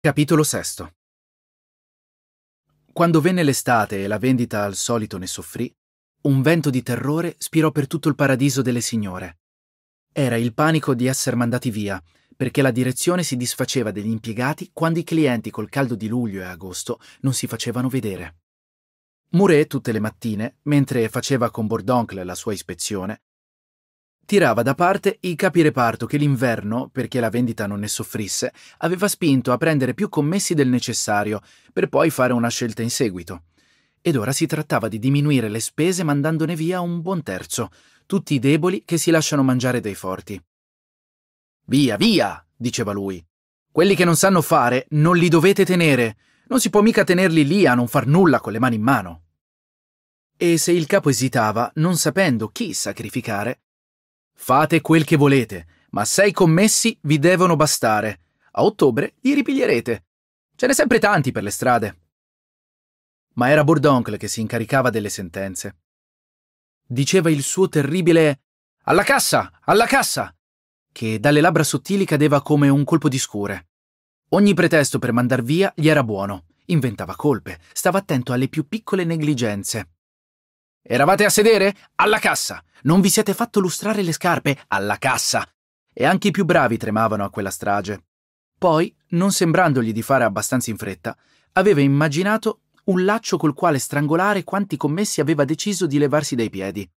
Capitolo VI Quando venne l'estate e la vendita al solito ne soffrì, un vento di terrore spirò per tutto il paradiso delle signore. Era il panico di essere mandati via, perché la direzione si disfaceva degli impiegati quando i clienti col caldo di luglio e agosto non si facevano vedere. Mouret tutte le mattine, mentre faceva con Bordoncle la sua ispezione, tirava da parte i capi reparto che l'inverno, perché la vendita non ne soffrisse, aveva spinto a prendere più commessi del necessario, per poi fare una scelta in seguito. Ed ora si trattava di diminuire le spese mandandone via un buon terzo, tutti i deboli che si lasciano mangiare dai forti. Via, via, diceva lui. Quelli che non sanno fare non li dovete tenere. Non si può mica tenerli lì a non far nulla con le mani in mano. E se il capo esitava, non sapendo chi sacrificare, Fate quel che volete, ma sei commessi vi devono bastare. A ottobre li ripiglierete. Ce n'è sempre tanti per le strade. Ma era Bourdoncle che si incaricava delle sentenze. Diceva il suo terribile alla cassa, alla cassa, che dalle labbra sottili cadeva come un colpo di scure. Ogni pretesto per mandar via gli era buono. Inventava colpe, stava attento alle più piccole negligenze. Eravate a sedere? Alla cassa! Non vi siete fatto lustrare le scarpe? Alla cassa! E anche i più bravi tremavano a quella strage. Poi, non sembrandogli di fare abbastanza in fretta, aveva immaginato un laccio col quale strangolare quanti commessi aveva deciso di levarsi dai piedi.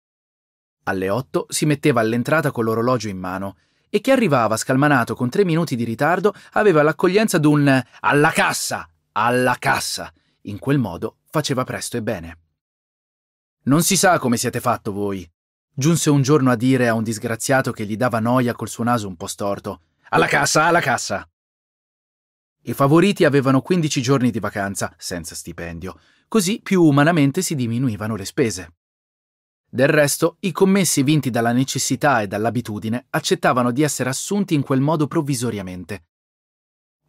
Alle otto si metteva all'entrata con l'orologio in mano e chi arrivava scalmanato con tre minuti di ritardo aveva l'accoglienza d'un alla cassa! Alla cassa! In quel modo faceva presto e bene. Non si sa come siete fatto voi. Giunse un giorno a dire a un disgraziato che gli dava noia col suo naso un po' storto. Alla cassa, alla cassa! I favoriti avevano 15 giorni di vacanza, senza stipendio, così più umanamente si diminuivano le spese. Del resto, i commessi vinti dalla necessità e dall'abitudine accettavano di essere assunti in quel modo provvisoriamente.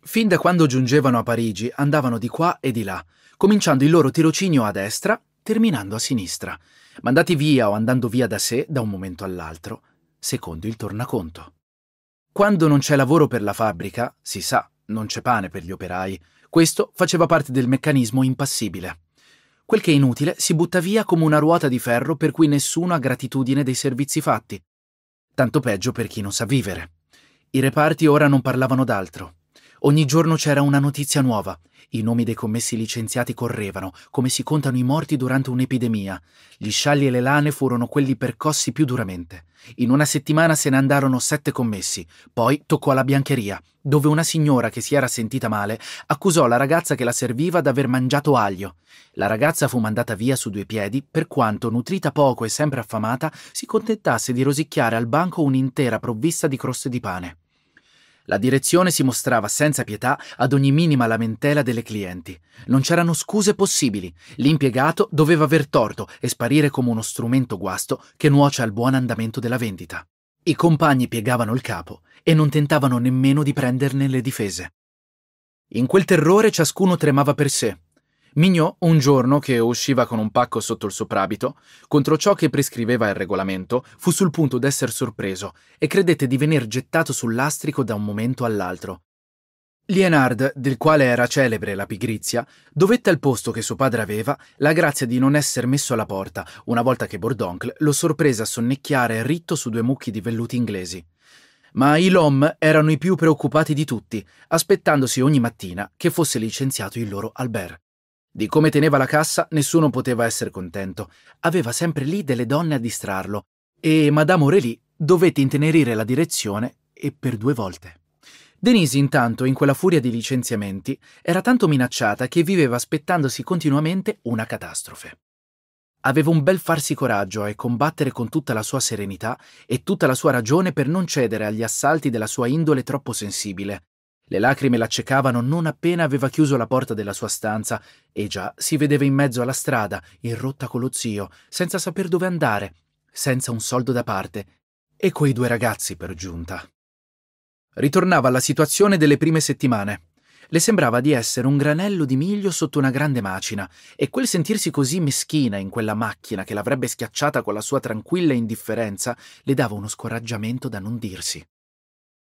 Fin da quando giungevano a Parigi andavano di qua e di là, cominciando il loro tirocinio a destra terminando a sinistra, mandati via o andando via da sé da un momento all'altro, secondo il tornaconto. Quando non c'è lavoro per la fabbrica, si sa, non c'è pane per gli operai, questo faceva parte del meccanismo impassibile. Quel che è inutile si butta via come una ruota di ferro per cui nessuno ha gratitudine dei servizi fatti. Tanto peggio per chi non sa vivere. I reparti ora non parlavano d'altro. Ogni giorno c'era una notizia nuova i nomi dei commessi licenziati correvano, come si contano i morti durante un'epidemia. Gli scialli e le lane furono quelli percossi più duramente. In una settimana se ne andarono sette commessi, poi toccò alla biancheria, dove una signora che si era sentita male accusò la ragazza che la serviva d'aver mangiato aglio. La ragazza fu mandata via su due piedi per quanto, nutrita poco e sempre affamata, si contentasse di rosicchiare al banco un'intera provvista di croste di pane. La direzione si mostrava senza pietà ad ogni minima lamentela delle clienti. Non c'erano scuse possibili. L'impiegato doveva aver torto e sparire come uno strumento guasto che nuoce al buon andamento della vendita. I compagni piegavano il capo e non tentavano nemmeno di prenderne le difese. In quel terrore ciascuno tremava per sé, Mignot un giorno che usciva con un pacco sotto il soprabito, contro ciò che prescriveva il regolamento, fu sul punto d'essere sorpreso e credette di venir gettato sul lastrico da un momento all'altro. Lienard, del quale era celebre la pigrizia, dovette al posto che suo padre aveva la grazia di non essere messo alla porta, una volta che Bordoncle lo sorprese a sonnecchiare ritto su due mucchi di velluti inglesi. Ma i Lom erano i più preoccupati di tutti, aspettandosi ogni mattina che fosse licenziato il loro Albert. Di come teneva la cassa nessuno poteva essere contento. Aveva sempre lì delle donne a distrarlo e Madame Aurélie dovette intenerire la direzione e per due volte. Denise intanto, in quella furia di licenziamenti, era tanto minacciata che viveva aspettandosi continuamente una catastrofe. Aveva un bel farsi coraggio e combattere con tutta la sua serenità e tutta la sua ragione per non cedere agli assalti della sua indole troppo sensibile, le lacrime l'accecavano non appena aveva chiuso la porta della sua stanza e già si vedeva in mezzo alla strada, in rotta con lo zio, senza saper dove andare, senza un soldo da parte, e quei due ragazzi per giunta. Ritornava alla situazione delle prime settimane. Le sembrava di essere un granello di miglio sotto una grande macina, e quel sentirsi così meschina in quella macchina che l'avrebbe schiacciata con la sua tranquilla indifferenza le dava uno scoraggiamento da non dirsi.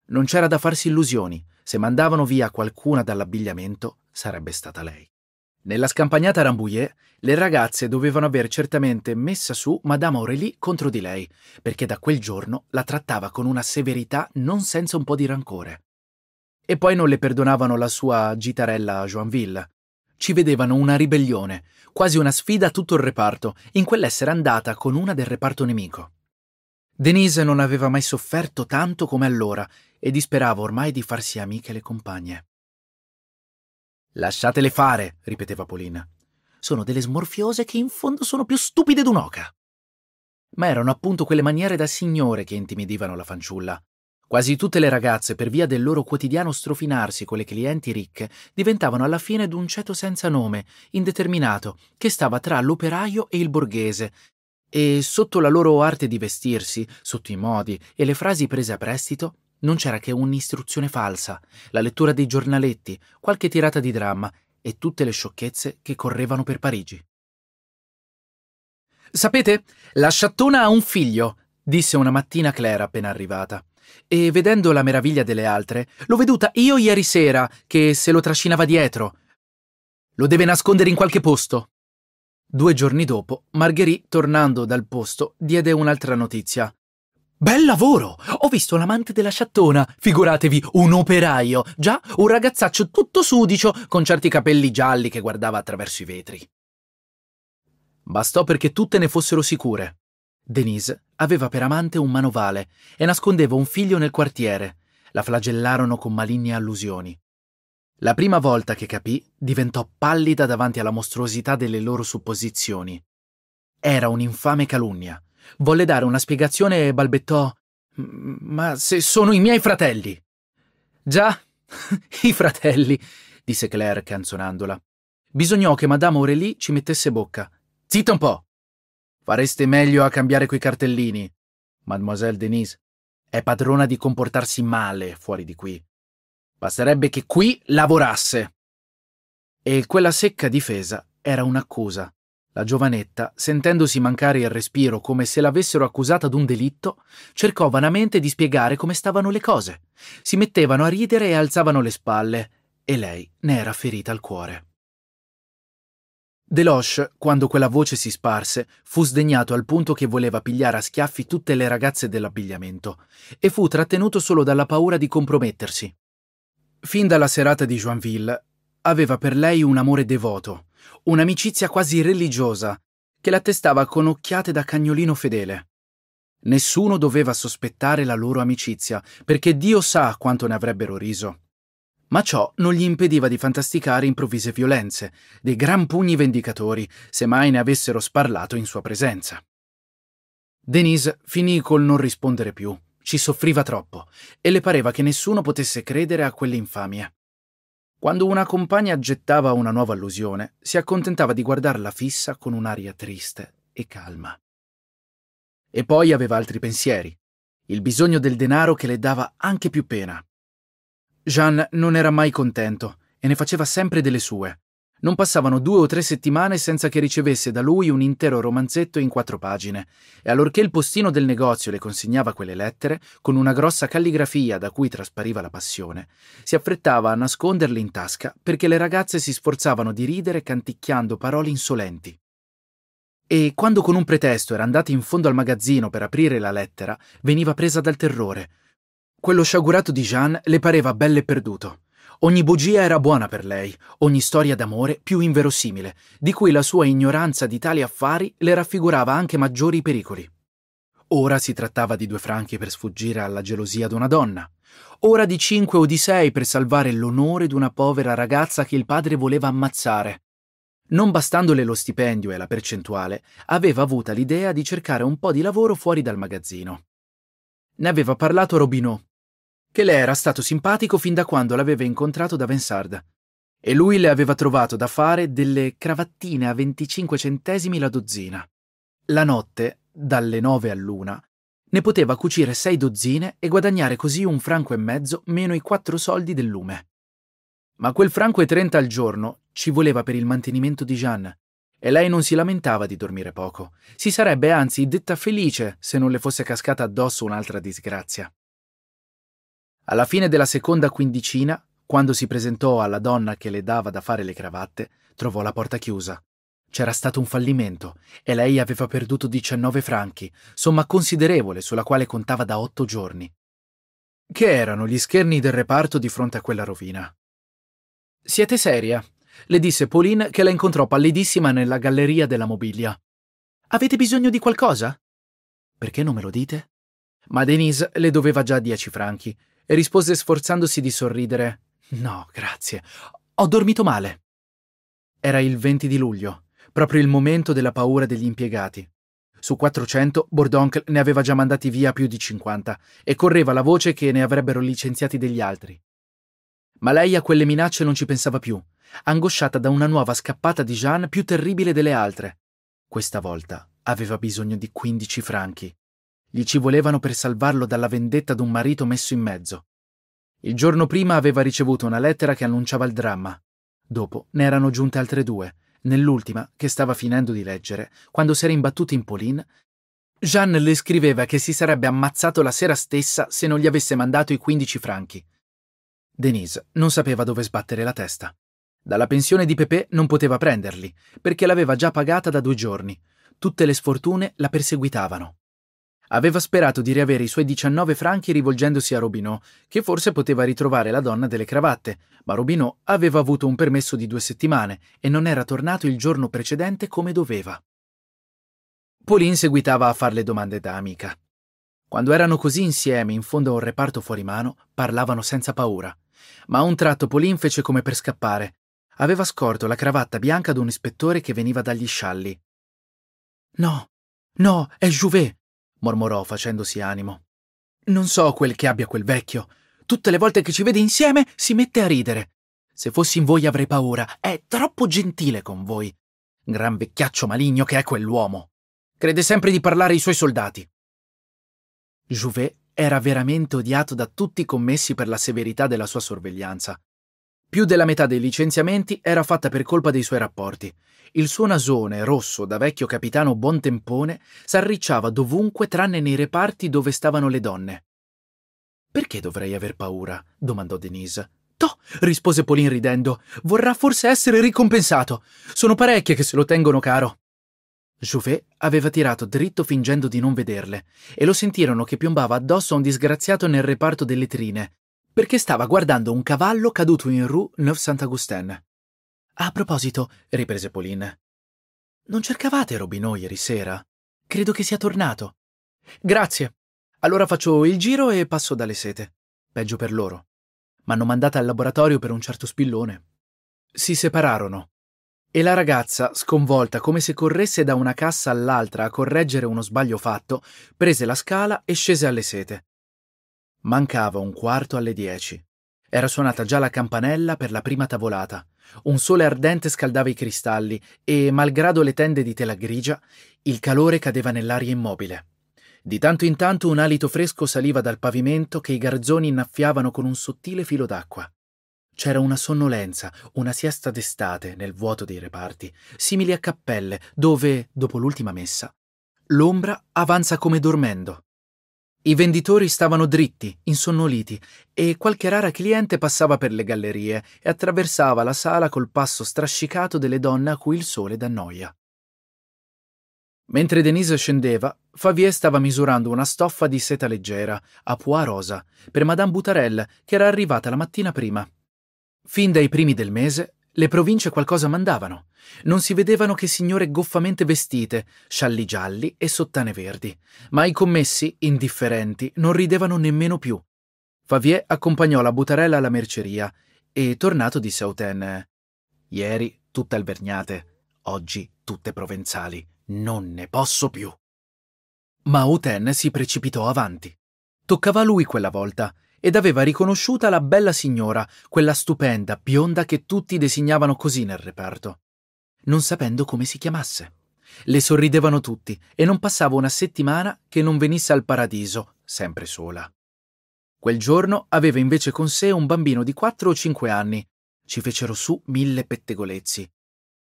Non c'era da farsi illusioni. Se mandavano via qualcuna dall'abbigliamento, sarebbe stata lei. Nella scampagnata Rambouillet, le ragazze dovevano aver certamente messa su Madame Aurélie contro di lei, perché da quel giorno la trattava con una severità non senza un po' di rancore. E poi non le perdonavano la sua gitarella a Joinville. Ci vedevano una ribellione, quasi una sfida a tutto il reparto, in quell'essere andata con una del reparto nemico. Denise non aveva mai sofferto tanto come allora e disperava ormai di farsi amiche le compagne. Lasciatele fare, ripeteva Polina. Sono delle smorfiose che in fondo sono più stupide d'un'oca. Ma erano appunto quelle maniere da signore che intimidivano la fanciulla. Quasi tutte le ragazze, per via del loro quotidiano strofinarsi con le clienti ricche, diventavano alla fine d'un ceto senza nome, indeterminato, che stava tra l'operaio e il borghese, e sotto la loro arte di vestirsi, sotto i modi e le frasi prese a prestito, non c'era che un'istruzione falsa, la lettura dei giornaletti, qualche tirata di dramma e tutte le sciocchezze che correvano per Parigi. Sapete, la sciattona ha un figlio, disse una mattina Claire appena arrivata. E vedendo la meraviglia delle altre, l'ho veduta io ieri sera che se lo trascinava dietro. Lo deve nascondere in qualche posto. Due giorni dopo, Margherita, tornando dal posto, diede un'altra notizia. Bel lavoro! Ho visto l'amante della sciattona, figuratevi, un operaio, già un ragazzaccio tutto sudicio, con certi capelli gialli che guardava attraverso i vetri. Bastò perché tutte ne fossero sicure. Denise aveva per amante un manovale e nascondeva un figlio nel quartiere. La flagellarono con maligne allusioni. La prima volta che capì, diventò pallida davanti alla mostruosità delle loro supposizioni. Era un'infame calunnia, Volle dare una spiegazione e balbettò Ma se sono i miei fratelli. Già, i fratelli, disse Claire canzonandola. Bisognò che Madame Aurélie ci mettesse bocca. Zitta un po'. Fareste meglio a cambiare quei cartellini. Mademoiselle Denise è padrona di comportarsi male fuori di qui. Basterebbe che qui lavorasse. E quella secca difesa era un'accusa. La giovanetta, sentendosi mancare il respiro come se l'avessero accusata d'un delitto, cercò vanamente di spiegare come stavano le cose. Si mettevano a ridere e alzavano le spalle, e lei ne era ferita al cuore. Deloche, quando quella voce si sparse, fu sdegnato al punto che voleva pigliare a schiaffi tutte le ragazze dell'abbigliamento e fu trattenuto solo dalla paura di compromettersi. Fin dalla serata di Joinville aveva per lei un amore devoto, un'amicizia quasi religiosa, che l'attestava con occhiate da cagnolino fedele. Nessuno doveva sospettare la loro amicizia, perché Dio sa quanto ne avrebbero riso. Ma ciò non gli impediva di fantasticare improvvise violenze, dei gran pugni vendicatori, se mai ne avessero sparlato in sua presenza. Denise finì col non rispondere più, ci soffriva troppo, e le pareva che nessuno potesse credere a quell'infamia. Quando una compagna gettava una nuova allusione, si accontentava di guardarla fissa con un'aria triste e calma. E poi aveva altri pensieri, il bisogno del denaro che le dava anche più pena. Jean non era mai contento e ne faceva sempre delle sue, non passavano due o tre settimane senza che ricevesse da lui un intero romanzetto in quattro pagine, e allorché il postino del negozio le consegnava quelle lettere, con una grossa calligrafia da cui traspariva la passione, si affrettava a nasconderle in tasca perché le ragazze si sforzavano di ridere canticchiando parole insolenti. E quando con un pretesto era andata in fondo al magazzino per aprire la lettera, veniva presa dal terrore. Quello sciagurato di Jean le pareva belle perduto. Ogni bugia era buona per lei, ogni storia d'amore più inverosimile, di cui la sua ignoranza di tali affari le raffigurava anche maggiori pericoli. Ora si trattava di due franchi per sfuggire alla gelosia d'una donna, ora di cinque o di sei per salvare l'onore d'una povera ragazza che il padre voleva ammazzare. Non bastandole lo stipendio e la percentuale, aveva avuta l'idea di cercare un po' di lavoro fuori dal magazzino. Ne aveva parlato Robinot, che le era stato simpatico fin da quando l'aveva incontrato da Vensarda. E lui le aveva trovato da fare delle cravattine a 25 centesimi la dozzina. La notte, dalle nove all'una, ne poteva cucire sei dozzine e guadagnare così un franco e mezzo meno i quattro soldi del lume. Ma quel franco e trenta al giorno ci voleva per il mantenimento di Jeanne, e lei non si lamentava di dormire poco. Si sarebbe anzi detta felice se non le fosse cascata addosso un'altra disgrazia. Alla fine della seconda quindicina, quando si presentò alla donna che le dava da fare le cravatte, trovò la porta chiusa. C'era stato un fallimento e lei aveva perduto 19 franchi, somma considerevole sulla quale contava da otto giorni. Che erano gli scherni del reparto di fronte a quella rovina? Siete seria? le disse Pauline che la incontrò pallidissima nella galleria della mobilia. Avete bisogno di qualcosa? Perché non me lo dite? Ma Denise le doveva già 10 franchi e rispose sforzandosi di sorridere. No, grazie. Ho dormito male. Era il 20 di luglio, proprio il momento della paura degli impiegati. Su 400 Bordoncle ne aveva già mandati via più di 50 e correva la voce che ne avrebbero licenziati degli altri. Ma lei a quelle minacce non ci pensava più, angosciata da una nuova scappata di Jeanne più terribile delle altre. Questa volta aveva bisogno di 15 franchi gli ci volevano per salvarlo dalla vendetta d'un marito messo in mezzo. Il giorno prima aveva ricevuto una lettera che annunciava il dramma. Dopo ne erano giunte altre due, nell'ultima, che stava finendo di leggere, quando si era imbattuto in Pauline, Jeanne le scriveva che si sarebbe ammazzato la sera stessa se non gli avesse mandato i 15 franchi. Denise non sapeva dove sbattere la testa. Dalla pensione di Pepè non poteva prenderli, perché l'aveva già pagata da due giorni. Tutte le sfortune la perseguitavano. Aveva sperato di riavere i suoi 19 franchi rivolgendosi a Robinò, che forse poteva ritrovare la donna delle cravatte, ma Robinò aveva avuto un permesso di due settimane e non era tornato il giorno precedente come doveva. Pauline seguitava a farle domande da amica. Quando erano così insieme in fondo a un reparto fuori mano, parlavano senza paura. Ma a un tratto Pauline fece come per scappare. Aveva scorto la cravatta bianca ad un ispettore che veniva dagli scialli. No, no, è Jouvet, mormorò facendosi animo. Non so quel che abbia quel vecchio. Tutte le volte che ci vede insieme si mette a ridere. Se fossi in voi avrei paura. È troppo gentile con voi. Gran vecchiaccio maligno che è quell'uomo. Crede sempre di parlare ai suoi soldati. Jouvet era veramente odiato da tutti i commessi per la severità della sua sorveglianza. Più della metà dei licenziamenti era fatta per colpa dei suoi rapporti. Il suo nasone, rosso da vecchio capitano buontempone, s'arricciava dovunque tranne nei reparti dove stavano le donne. Perché dovrei aver paura? domandò Denise. Toh, rispose Polin ridendo. Vorrà forse essere ricompensato. Sono parecchie che se lo tengono caro. Jouvet aveva tirato dritto fingendo di non vederle e lo sentirono che piombava addosso a un disgraziato nel reparto delle trine, perché stava guardando un cavallo caduto in Rue Neuf Saint-Augustin. A proposito, riprese Pauline, non cercavate Robinò ieri sera? Credo che sia tornato. Grazie. Allora faccio il giro e passo dalle sete. Peggio per loro. M'hanno mandata al laboratorio per un certo spillone. Si separarono. E la ragazza, sconvolta come se corresse da una cassa all'altra a correggere uno sbaglio fatto, prese la scala e scese alle sete. Mancava un quarto alle dieci. Era suonata già la campanella per la prima tavolata. Un sole ardente scaldava i cristalli e, malgrado le tende di tela grigia, il calore cadeva nell'aria immobile. Di tanto in tanto un alito fresco saliva dal pavimento che i garzoni innaffiavano con un sottile filo d'acqua. C'era una sonnolenza, una siesta d'estate nel vuoto dei reparti, simili a cappelle dove, dopo l'ultima messa, l'ombra avanza come dormendo. I venditori stavano dritti, insonnoliti, e qualche rara cliente passava per le gallerie e attraversava la sala col passo strascicato delle donne a cui il sole dà noia. Mentre Denise scendeva, Favier stava misurando una stoffa di seta leggera, a pois rosa, per Madame Boutarel, che era arrivata la mattina prima. Fin dai primi del mese, le province qualcosa mandavano. Non si vedevano che signore goffamente vestite, scialli gialli e sottane verdi, ma i commessi, indifferenti, non ridevano nemmeno più. Favier accompagnò la Butarella alla merceria e, tornato, disse a Uten: Ieri tutte alberniate, oggi tutte provenzali. Non ne posso più. Ma Uten si precipitò avanti. Toccava a lui quella volta ed aveva riconosciuta la bella signora, quella stupenda, bionda che tutti designavano così nel reparto, non sapendo come si chiamasse. Le sorridevano tutti e non passava una settimana che non venisse al paradiso, sempre sola. Quel giorno aveva invece con sé un bambino di quattro o cinque anni. Ci fecero su mille pettegolezzi.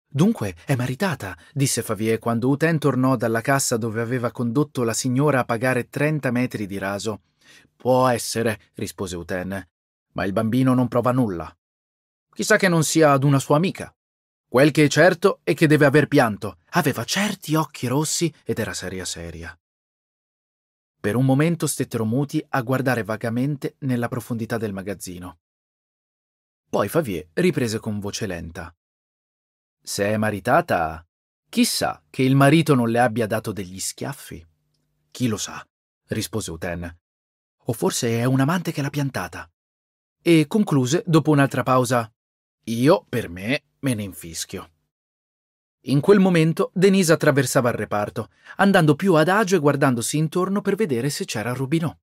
Dunque è maritata, disse Favier quando Uten tornò dalla cassa dove aveva condotto la signora a pagare trenta metri di raso. Può essere, rispose Uten, ma il bambino non prova nulla. Chissà che non sia ad una sua amica. Quel che è certo è che deve aver pianto. Aveva certi occhi rossi ed era seria seria. Per un momento stettero muti a guardare vagamente nella profondità del magazzino. Poi Favier riprese con voce lenta. Se è maritata, chissà che il marito non le abbia dato degli schiaffi. Chi lo sa, rispose Uten. O forse è un amante che l'ha piantata. E concluse, dopo un'altra pausa, io, per me, me ne infischio. In quel momento Denise attraversava il reparto, andando più adagio e guardandosi intorno per vedere se c'era Rubinò.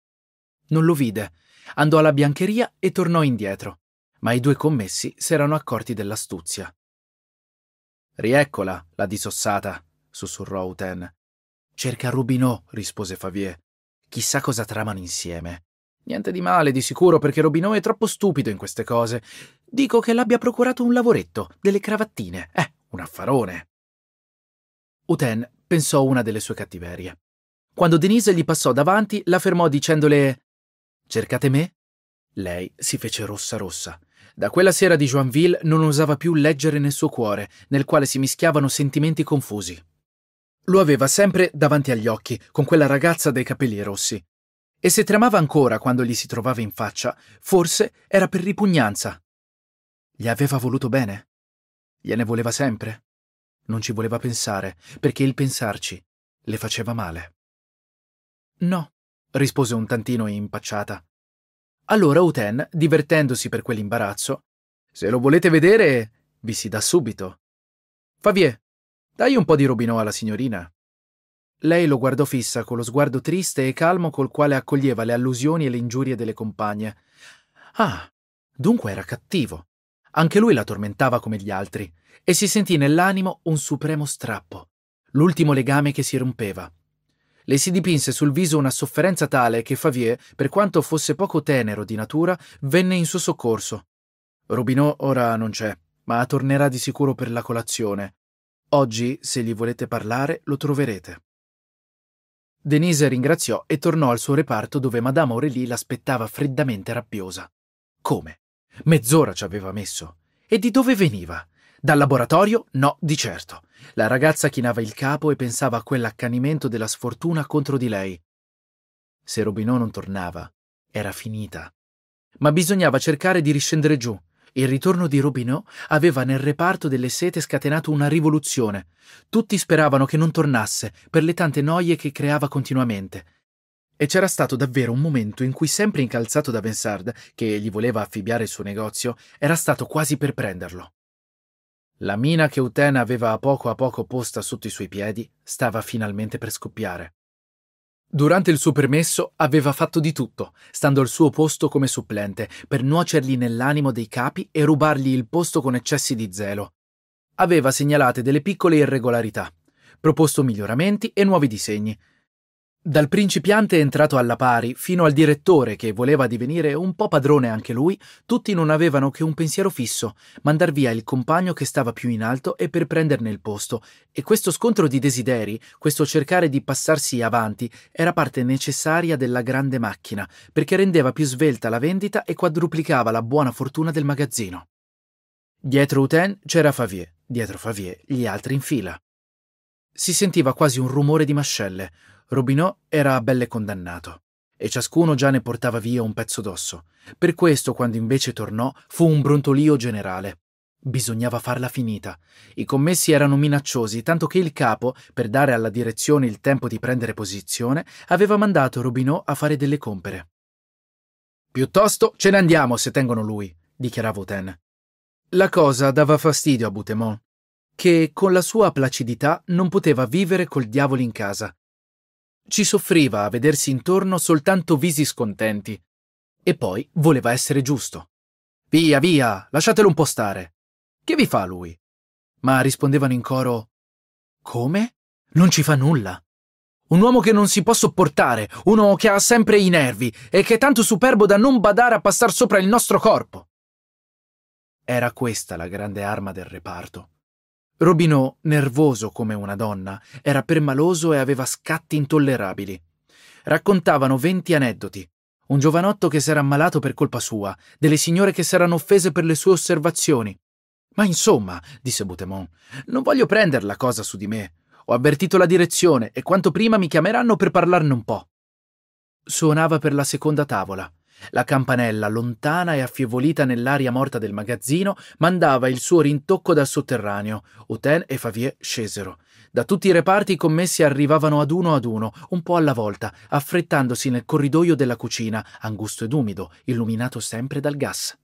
Non lo vide, andò alla biancheria e tornò indietro, ma i due commessi s'erano accorti dell'astuzia. Rieccola, la disossata, sussurrò Uten. Cerca Rubinò, rispose Favier. Chissà cosa tramano insieme. Niente di male, di sicuro, perché Robinò è troppo stupido in queste cose. Dico che l'abbia procurato un lavoretto, delle cravattine. Eh, un affarone. Uten pensò una delle sue cattiverie. Quando Denise gli passò davanti, la fermò dicendole Cercate me? Lei si fece rossa rossa. Da quella sera di Joinville non osava più leggere nel suo cuore, nel quale si mischiavano sentimenti confusi. Lo aveva sempre davanti agli occhi, con quella ragazza dai capelli rossi. E se tremava ancora quando gli si trovava in faccia, forse era per ripugnanza. Gli aveva voluto bene. Gliene voleva sempre. Non ci voleva pensare, perché il pensarci le faceva male. No, rispose un tantino impacciata. Allora Uten, divertendosi per quell'imbarazzo, se lo volete vedere, vi si dà subito. Favier, dai un po' di robinò alla signorina. Lei lo guardò fissa con lo sguardo triste e calmo col quale accoglieva le allusioni e le ingiurie delle compagne. Ah, dunque era cattivo. Anche lui la tormentava come gli altri e si sentì nell'animo un supremo strappo, l'ultimo legame che si rompeva. Le si dipinse sul viso una sofferenza tale che Favier, per quanto fosse poco tenero di natura, venne in suo soccorso. Robinò ora non c'è, ma tornerà di sicuro per la colazione. Oggi, se gli volete parlare, lo troverete. Denise ringraziò e tornò al suo reparto dove Madame Aurélie l'aspettava freddamente rabbiosa. Come? Mezz'ora ci aveva messo. E di dove veniva? Dal laboratorio? No, di certo. La ragazza chinava il capo e pensava a quell'accanimento della sfortuna contro di lei. Se Robinò non tornava, era finita. Ma bisognava cercare di riscendere giù. Il ritorno di Robineau aveva nel reparto delle sete scatenato una rivoluzione. Tutti speravano che non tornasse per le tante noie che creava continuamente. E c'era stato davvero un momento in cui sempre incalzato da Bensard, che gli voleva affibbiare il suo negozio, era stato quasi per prenderlo. La mina che Utena aveva a poco a poco posta sotto i suoi piedi stava finalmente per scoppiare. Durante il suo permesso aveva fatto di tutto, stando al suo posto come supplente, per nuocergli nell'animo dei capi e rubargli il posto con eccessi di zelo. Aveva segnalate delle piccole irregolarità, proposto miglioramenti e nuovi disegni, dal principiante entrato alla pari fino al direttore che voleva divenire un po' padrone anche lui, tutti non avevano che un pensiero fisso, mandar via il compagno che stava più in alto e per prenderne il posto, e questo scontro di desideri, questo cercare di passarsi avanti, era parte necessaria della grande macchina, perché rendeva più svelta la vendita e quadruplicava la buona fortuna del magazzino. Dietro Uten c'era Favier, dietro Favier gli altri in fila. Si sentiva quasi un rumore di mascelle, Robinot era a belle condannato e ciascuno già ne portava via un pezzo d'osso. Per questo, quando invece tornò, fu un brontolio generale. Bisognava farla finita. I commessi erano minacciosi, tanto che il capo, per dare alla direzione il tempo di prendere posizione, aveva mandato Robinot a fare delle compere. Piuttosto ce ne andiamo se tengono lui, dichiarava Uten. La cosa dava fastidio a Butemont, che con la sua placidità non poteva vivere col diavolo in casa ci soffriva a vedersi intorno soltanto visi scontenti. E poi voleva essere giusto. Via, via, lasciatelo un po' stare. Che vi fa lui? Ma rispondevano in coro Come? Non ci fa nulla. Un uomo che non si può sopportare, uno che ha sempre i nervi e che è tanto superbo da non badare a passar sopra il nostro corpo. Era questa la grande arma del reparto. Robinò, nervoso come una donna, era permaloso e aveva scatti intollerabili. Raccontavano venti aneddoti. Un giovanotto che s'era ammalato per colpa sua, delle signore che s'erano offese per le sue osservazioni. Ma insomma, disse Boutemont, non voglio prendere la cosa su di me. Ho avvertito la direzione e quanto prima mi chiameranno per parlarne un po'. Suonava per la seconda tavola. La campanella, lontana e affievolita nell'aria morta del magazzino, mandava il suo rintocco dal sotterraneo. Hotel e Favier scesero. Da tutti i reparti i commessi arrivavano ad uno ad uno, un po' alla volta, affrettandosi nel corridoio della cucina, angusto ed umido, illuminato sempre dal gas.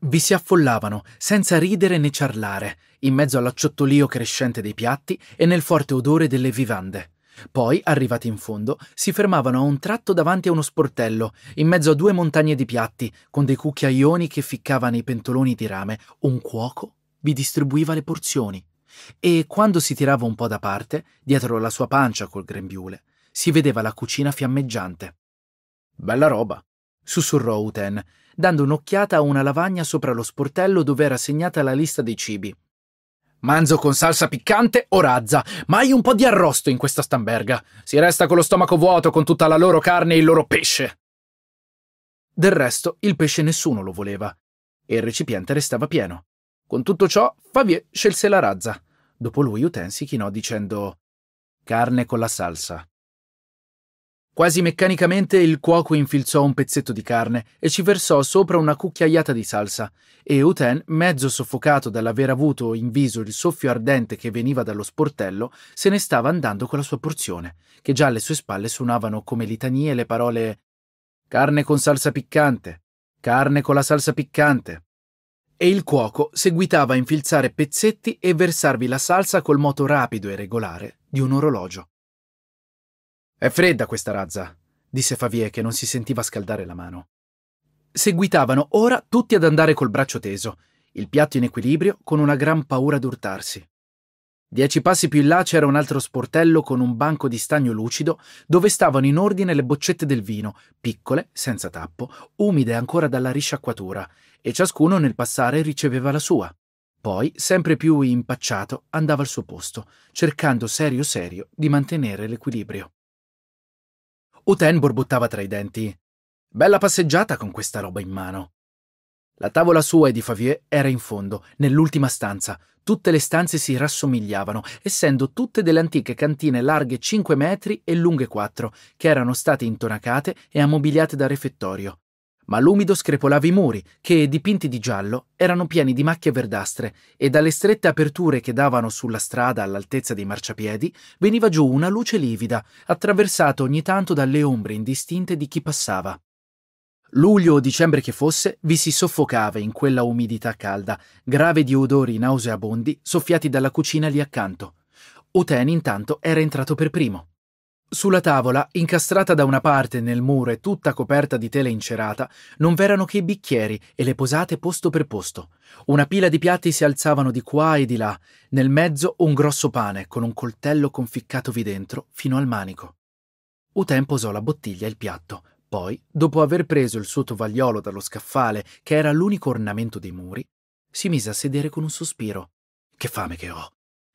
Vi si affollavano, senza ridere né ciarlare, in mezzo all'acciottolio crescente dei piatti e nel forte odore delle vivande. Poi, arrivati in fondo, si fermavano a un tratto davanti a uno sportello, in mezzo a due montagne di piatti, con dei cucchiaioni che ficcavano i pentoloni di rame. Un cuoco vi distribuiva le porzioni. E quando si tirava un po' da parte, dietro la sua pancia col grembiule, si vedeva la cucina fiammeggiante. Bella roba, sussurrò Uten, dando un'occhiata a una lavagna sopra lo sportello dove era segnata la lista dei cibi. Manzo con salsa piccante o razza, mai un po' di arrosto in questa stamberga. Si resta con lo stomaco vuoto con tutta la loro carne e il loro pesce. Del resto, il pesce nessuno lo voleva, e il recipiente restava pieno. Con tutto ciò, Favier scelse la razza. Dopo lui Uten si chinò dicendo Carne con la salsa. Quasi meccanicamente il cuoco infilzò un pezzetto di carne e ci versò sopra una cucchiaiata di salsa, e Uten, mezzo soffocato dall'aver avuto in viso il soffio ardente che veniva dallo sportello, se ne stava andando con la sua porzione, che già alle sue spalle suonavano come litanie le parole carne con salsa piccante, carne con la salsa piccante. E il cuoco seguitava a infilzare pezzetti e versarvi la salsa col moto rapido e regolare di un orologio. È fredda questa razza, disse Favie che non si sentiva scaldare la mano. Seguitavano ora tutti ad andare col braccio teso, il piatto in equilibrio, con una gran paura d'urtarsi. Dieci passi più in là c'era un altro sportello con un banco di stagno lucido dove stavano in ordine le boccette del vino, piccole, senza tappo, umide ancora dalla risciacquatura, e ciascuno nel passare riceveva la sua. Poi, sempre più impacciato, andava al suo posto, cercando serio serio di mantenere l'equilibrio. Uten borbottava tra i denti. Bella passeggiata con questa roba in mano. La tavola sua e di Favier era in fondo, nell'ultima stanza. Tutte le stanze si rassomigliavano, essendo tutte delle antiche cantine larghe 5 metri e lunghe 4, che erano state intonacate e ammobiliate da refettorio ma l'umido screpolava i muri, che, dipinti di giallo, erano pieni di macchie verdastre, e dalle strette aperture che davano sulla strada all'altezza dei marciapiedi veniva giù una luce livida, attraversata ogni tanto dalle ombre indistinte di chi passava. Luglio o dicembre che fosse, vi si soffocava in quella umidità calda, grave di odori nauseabondi soffiati dalla cucina lì accanto. Uteni intanto era entrato per primo. Sulla tavola, incastrata da una parte nel muro e tutta coperta di tela incerata, non v'erano che i bicchieri e le posate posto per posto. Una pila di piatti si alzavano di qua e di là, nel mezzo un grosso pane con un coltello conficcatovi dentro fino al manico. Uten posò la bottiglia e il piatto. Poi, dopo aver preso il suo tovagliolo dallo scaffale, che era l'unico ornamento dei muri, si mise a sedere con un sospiro. Che fame che ho!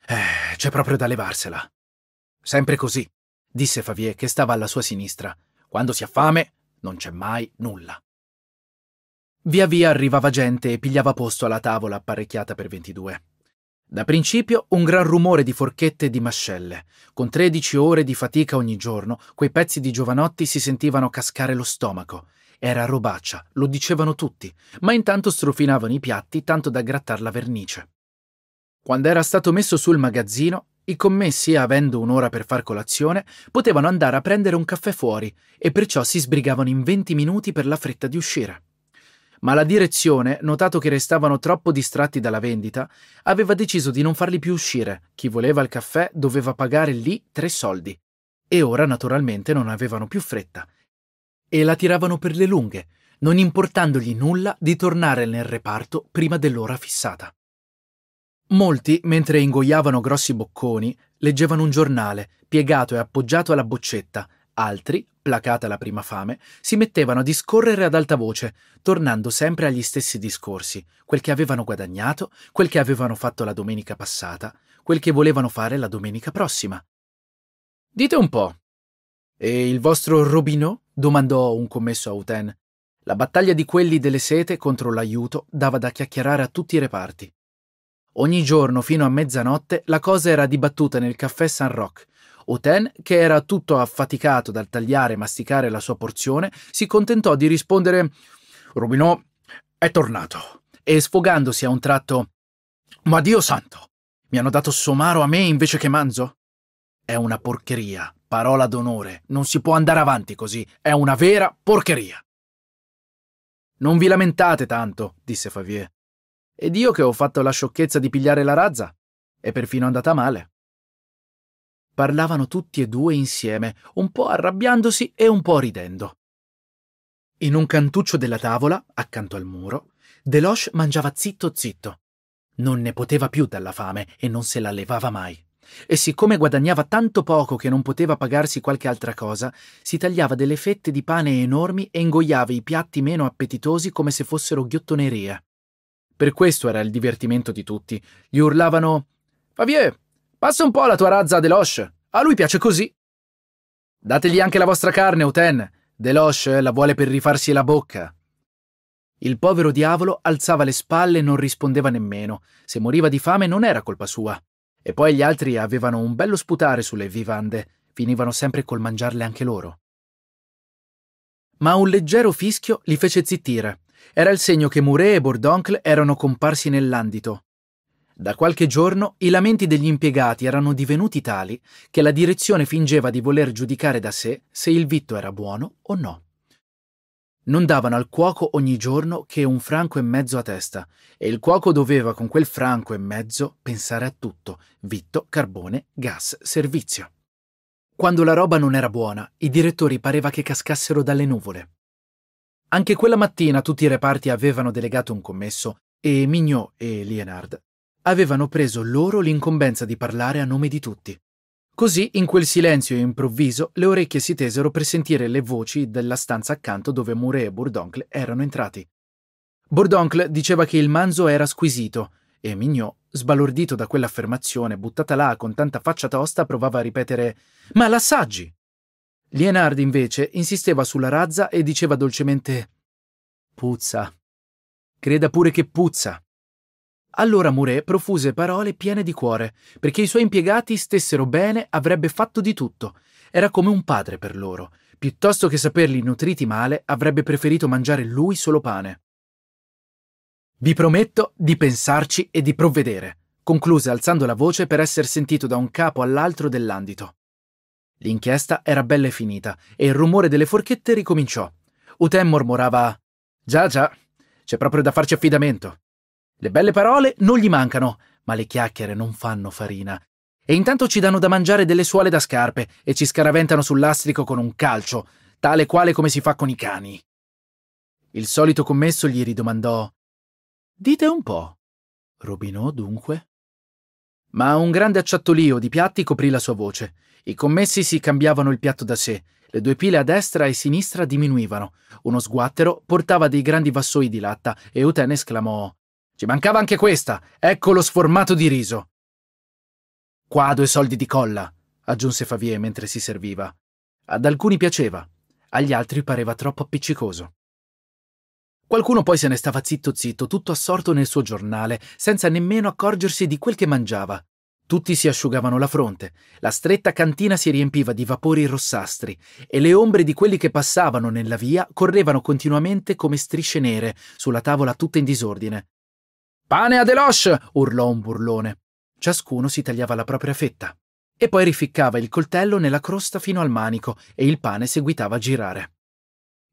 Eh, c'è proprio da levarsela. Sempre così, disse Favier che stava alla sua sinistra. Quando si ha fame non c'è mai nulla. Via via arrivava gente e pigliava posto alla tavola apparecchiata per 22. Da principio un gran rumore di forchette e di mascelle. Con 13 ore di fatica ogni giorno, quei pezzi di giovanotti si sentivano cascare lo stomaco. Era robaccia, lo dicevano tutti, ma intanto strofinavano i piatti tanto da grattar la vernice. Quando era stato messo sul magazzino, i commessi, avendo un'ora per far colazione, potevano andare a prendere un caffè fuori e perciò si sbrigavano in venti minuti per la fretta di uscire. Ma la direzione, notato che restavano troppo distratti dalla vendita, aveva deciso di non farli più uscire. Chi voleva il caffè doveva pagare lì tre soldi. E ora, naturalmente, non avevano più fretta. E la tiravano per le lunghe, non importandogli nulla di tornare nel reparto prima dell'ora fissata. Molti, mentre ingoiavano grossi bocconi, leggevano un giornale, piegato e appoggiato alla boccetta. Altri, placata la prima fame, si mettevano a discorrere ad alta voce, tornando sempre agli stessi discorsi, quel che avevano guadagnato, quel che avevano fatto la domenica passata, quel che volevano fare la domenica prossima. Dite un po'. E il vostro Robinot? domandò un commesso a Uten. La battaglia di quelli delle sete contro l'aiuto dava da chiacchierare a tutti i reparti. Ogni giorno fino a mezzanotte la cosa era dibattuta nel caffè San Roque. Oten, che era tutto affaticato dal tagliare e masticare la sua porzione, si contentò di rispondere Rubinò è tornato e sfogandosi a un tratto Ma Dio santo, mi hanno dato somaro a me invece che manzo? È una porcheria, parola d'onore, non si può andare avanti così, è una vera porcheria. Non vi lamentate tanto, disse Favier. Ed io che ho fatto la sciocchezza di pigliare la razza? È perfino andata male. Parlavano tutti e due insieme, un po' arrabbiandosi e un po' ridendo. In un cantuccio della tavola, accanto al muro, Deloche mangiava zitto zitto. Non ne poteva più dalla fame e non se la levava mai. E siccome guadagnava tanto poco che non poteva pagarsi qualche altra cosa, si tagliava delle fette di pane enormi e ingoiava i piatti meno appetitosi come se fossero ghiottonerie. Per questo era il divertimento di tutti. Gli urlavano: Favier, passa un po' la tua razza a Deloche. A lui piace così. Dategli anche la vostra carne, Uten. Deloche la vuole per rifarsi la bocca. Il povero diavolo alzava le spalle e non rispondeva nemmeno. Se moriva di fame non era colpa sua. E poi gli altri avevano un bello sputare sulle vivande. Finivano sempre col mangiarle anche loro. Ma un leggero fischio li fece zittire. Era il segno che Mouret e Bourdoncle erano comparsi nell'andito. Da qualche giorno i lamenti degli impiegati erano divenuti tali che la direzione fingeva di voler giudicare da sé se il vitto era buono o no. Non davano al cuoco ogni giorno che un franco e mezzo a testa, e il cuoco doveva con quel franco e mezzo pensare a tutto, vitto, carbone, gas, servizio. Quando la roba non era buona, i direttori pareva che cascassero dalle nuvole. Anche quella mattina tutti i reparti avevano delegato un commesso e Mignot e Lienard avevano preso loro l'incombenza di parlare a nome di tutti. Così, in quel silenzio improvviso, le orecchie si tesero per sentire le voci della stanza accanto dove Mouret e Bourdoncle erano entrati. Bourdoncle diceva che il manzo era squisito e Mignot, sbalordito da quell'affermazione buttata là con tanta faccia tosta, provava a ripetere «Ma l'assaggi!» Lienard invece insisteva sulla razza e diceva dolcemente Puzza. Creda pure che puzza. Allora Mouret profuse parole piene di cuore, perché i suoi impiegati stessero bene avrebbe fatto di tutto. Era come un padre per loro. Piuttosto che saperli nutriti male, avrebbe preferito mangiare lui solo pane. Vi prometto di pensarci e di provvedere, concluse alzando la voce per essere sentito da un capo all'altro dell'andito. L'inchiesta era belle finita e il rumore delle forchette ricominciò. Uten mormorava Già, già, c'è proprio da farci affidamento. Le belle parole non gli mancano, ma le chiacchiere non fanno farina. E intanto ci danno da mangiare delle suole da scarpe e ci scaraventano sul lastrico con un calcio, tale quale come si fa con i cani. Il solito commesso gli ridomandò Dite un po'. Robinò dunque. Ma un grande acciattolio di piatti coprì la sua voce i commessi si cambiavano il piatto da sé, le due pile a destra e sinistra diminuivano. Uno sguattero portava dei grandi vassoi di latta e Uten esclamò: Ci mancava anche questa! Ecco lo sformato di riso! Qua due soldi di colla, aggiunse Favier mentre si serviva. Ad alcuni piaceva, agli altri pareva troppo appiccicoso. Qualcuno poi se ne stava zitto zitto, tutto assorto nel suo giornale, senza nemmeno accorgersi di quel che mangiava. Tutti si asciugavano la fronte, la stretta cantina si riempiva di vapori rossastri e le ombre di quelli che passavano nella via correvano continuamente come strisce nere sulla tavola tutta in disordine. Pane a Deloche! urlò un burlone. Ciascuno si tagliava la propria fetta e poi rificcava il coltello nella crosta fino al manico e il pane seguitava a girare.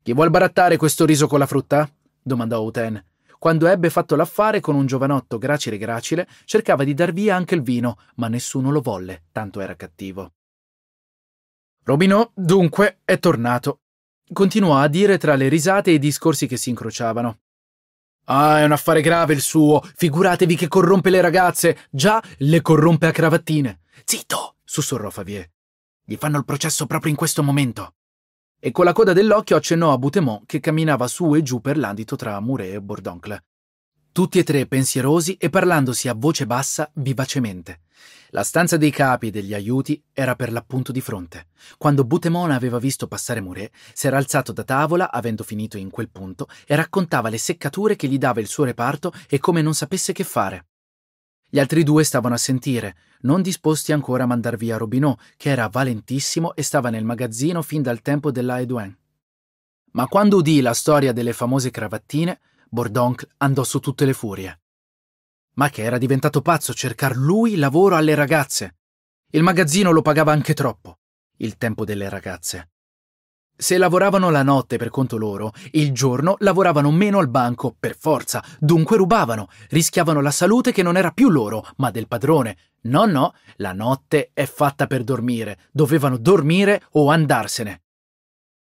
Chi vuol barattare questo riso con la frutta? domandò Uten. Quando ebbe fatto l'affare con un giovanotto gracile gracile, cercava di dar via anche il vino, ma nessuno lo volle, tanto era cattivo. Robinò, dunque, è tornato. Continuò a dire tra le risate e i discorsi che si incrociavano. Ah, è un affare grave il suo. Figuratevi che corrompe le ragazze. Già, le corrompe a cravattine. Zitto! sussurrò Favier. Gli fanno il processo proprio in questo momento e con la coda dell'occhio accennò a Boutemont che camminava su e giù per l'andito tra Muret e Bourdoncle. Tutti e tre pensierosi e parlandosi a voce bassa vivacemente. La stanza dei capi e degli aiuti era per l'appunto di fronte. Quando Butemon aveva visto passare Muret, era alzato da tavola, avendo finito in quel punto, e raccontava le seccature che gli dava il suo reparto e come non sapesse che fare. Gli altri due stavano a sentire, non disposti ancora a mandar via Robinot, che era valentissimo e stava nel magazzino fin dal tempo della Edouin. Ma quando udì la storia delle famose cravattine, Bordonc andò su tutte le furie. Ma che era diventato pazzo cercar lui lavoro alle ragazze. Il magazzino lo pagava anche troppo, il tempo delle ragazze. Se lavoravano la notte per conto loro, il giorno lavoravano meno al banco, per forza, dunque rubavano, rischiavano la salute che non era più loro, ma del padrone. No, no, la notte è fatta per dormire, dovevano dormire o andarsene.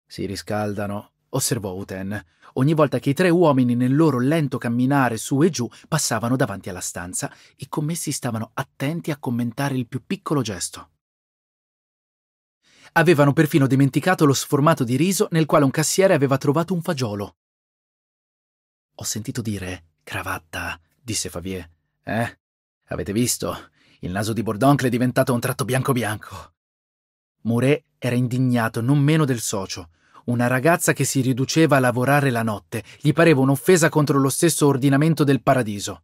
Si riscaldano, osservò Uten, ogni volta che i tre uomini nel loro lento camminare su e giù passavano davanti alla stanza, i commessi stavano attenti a commentare il più piccolo gesto. Avevano perfino dimenticato lo sformato di riso nel quale un cassiere aveva trovato un fagiolo. Ho sentito dire cravatta, disse Favier. Eh? Avete visto? Il naso di Bordoncle è diventato un tratto bianco bianco. Mouret era indignato non meno del socio. Una ragazza che si riduceva a lavorare la notte gli pareva un'offesa contro lo stesso ordinamento del paradiso.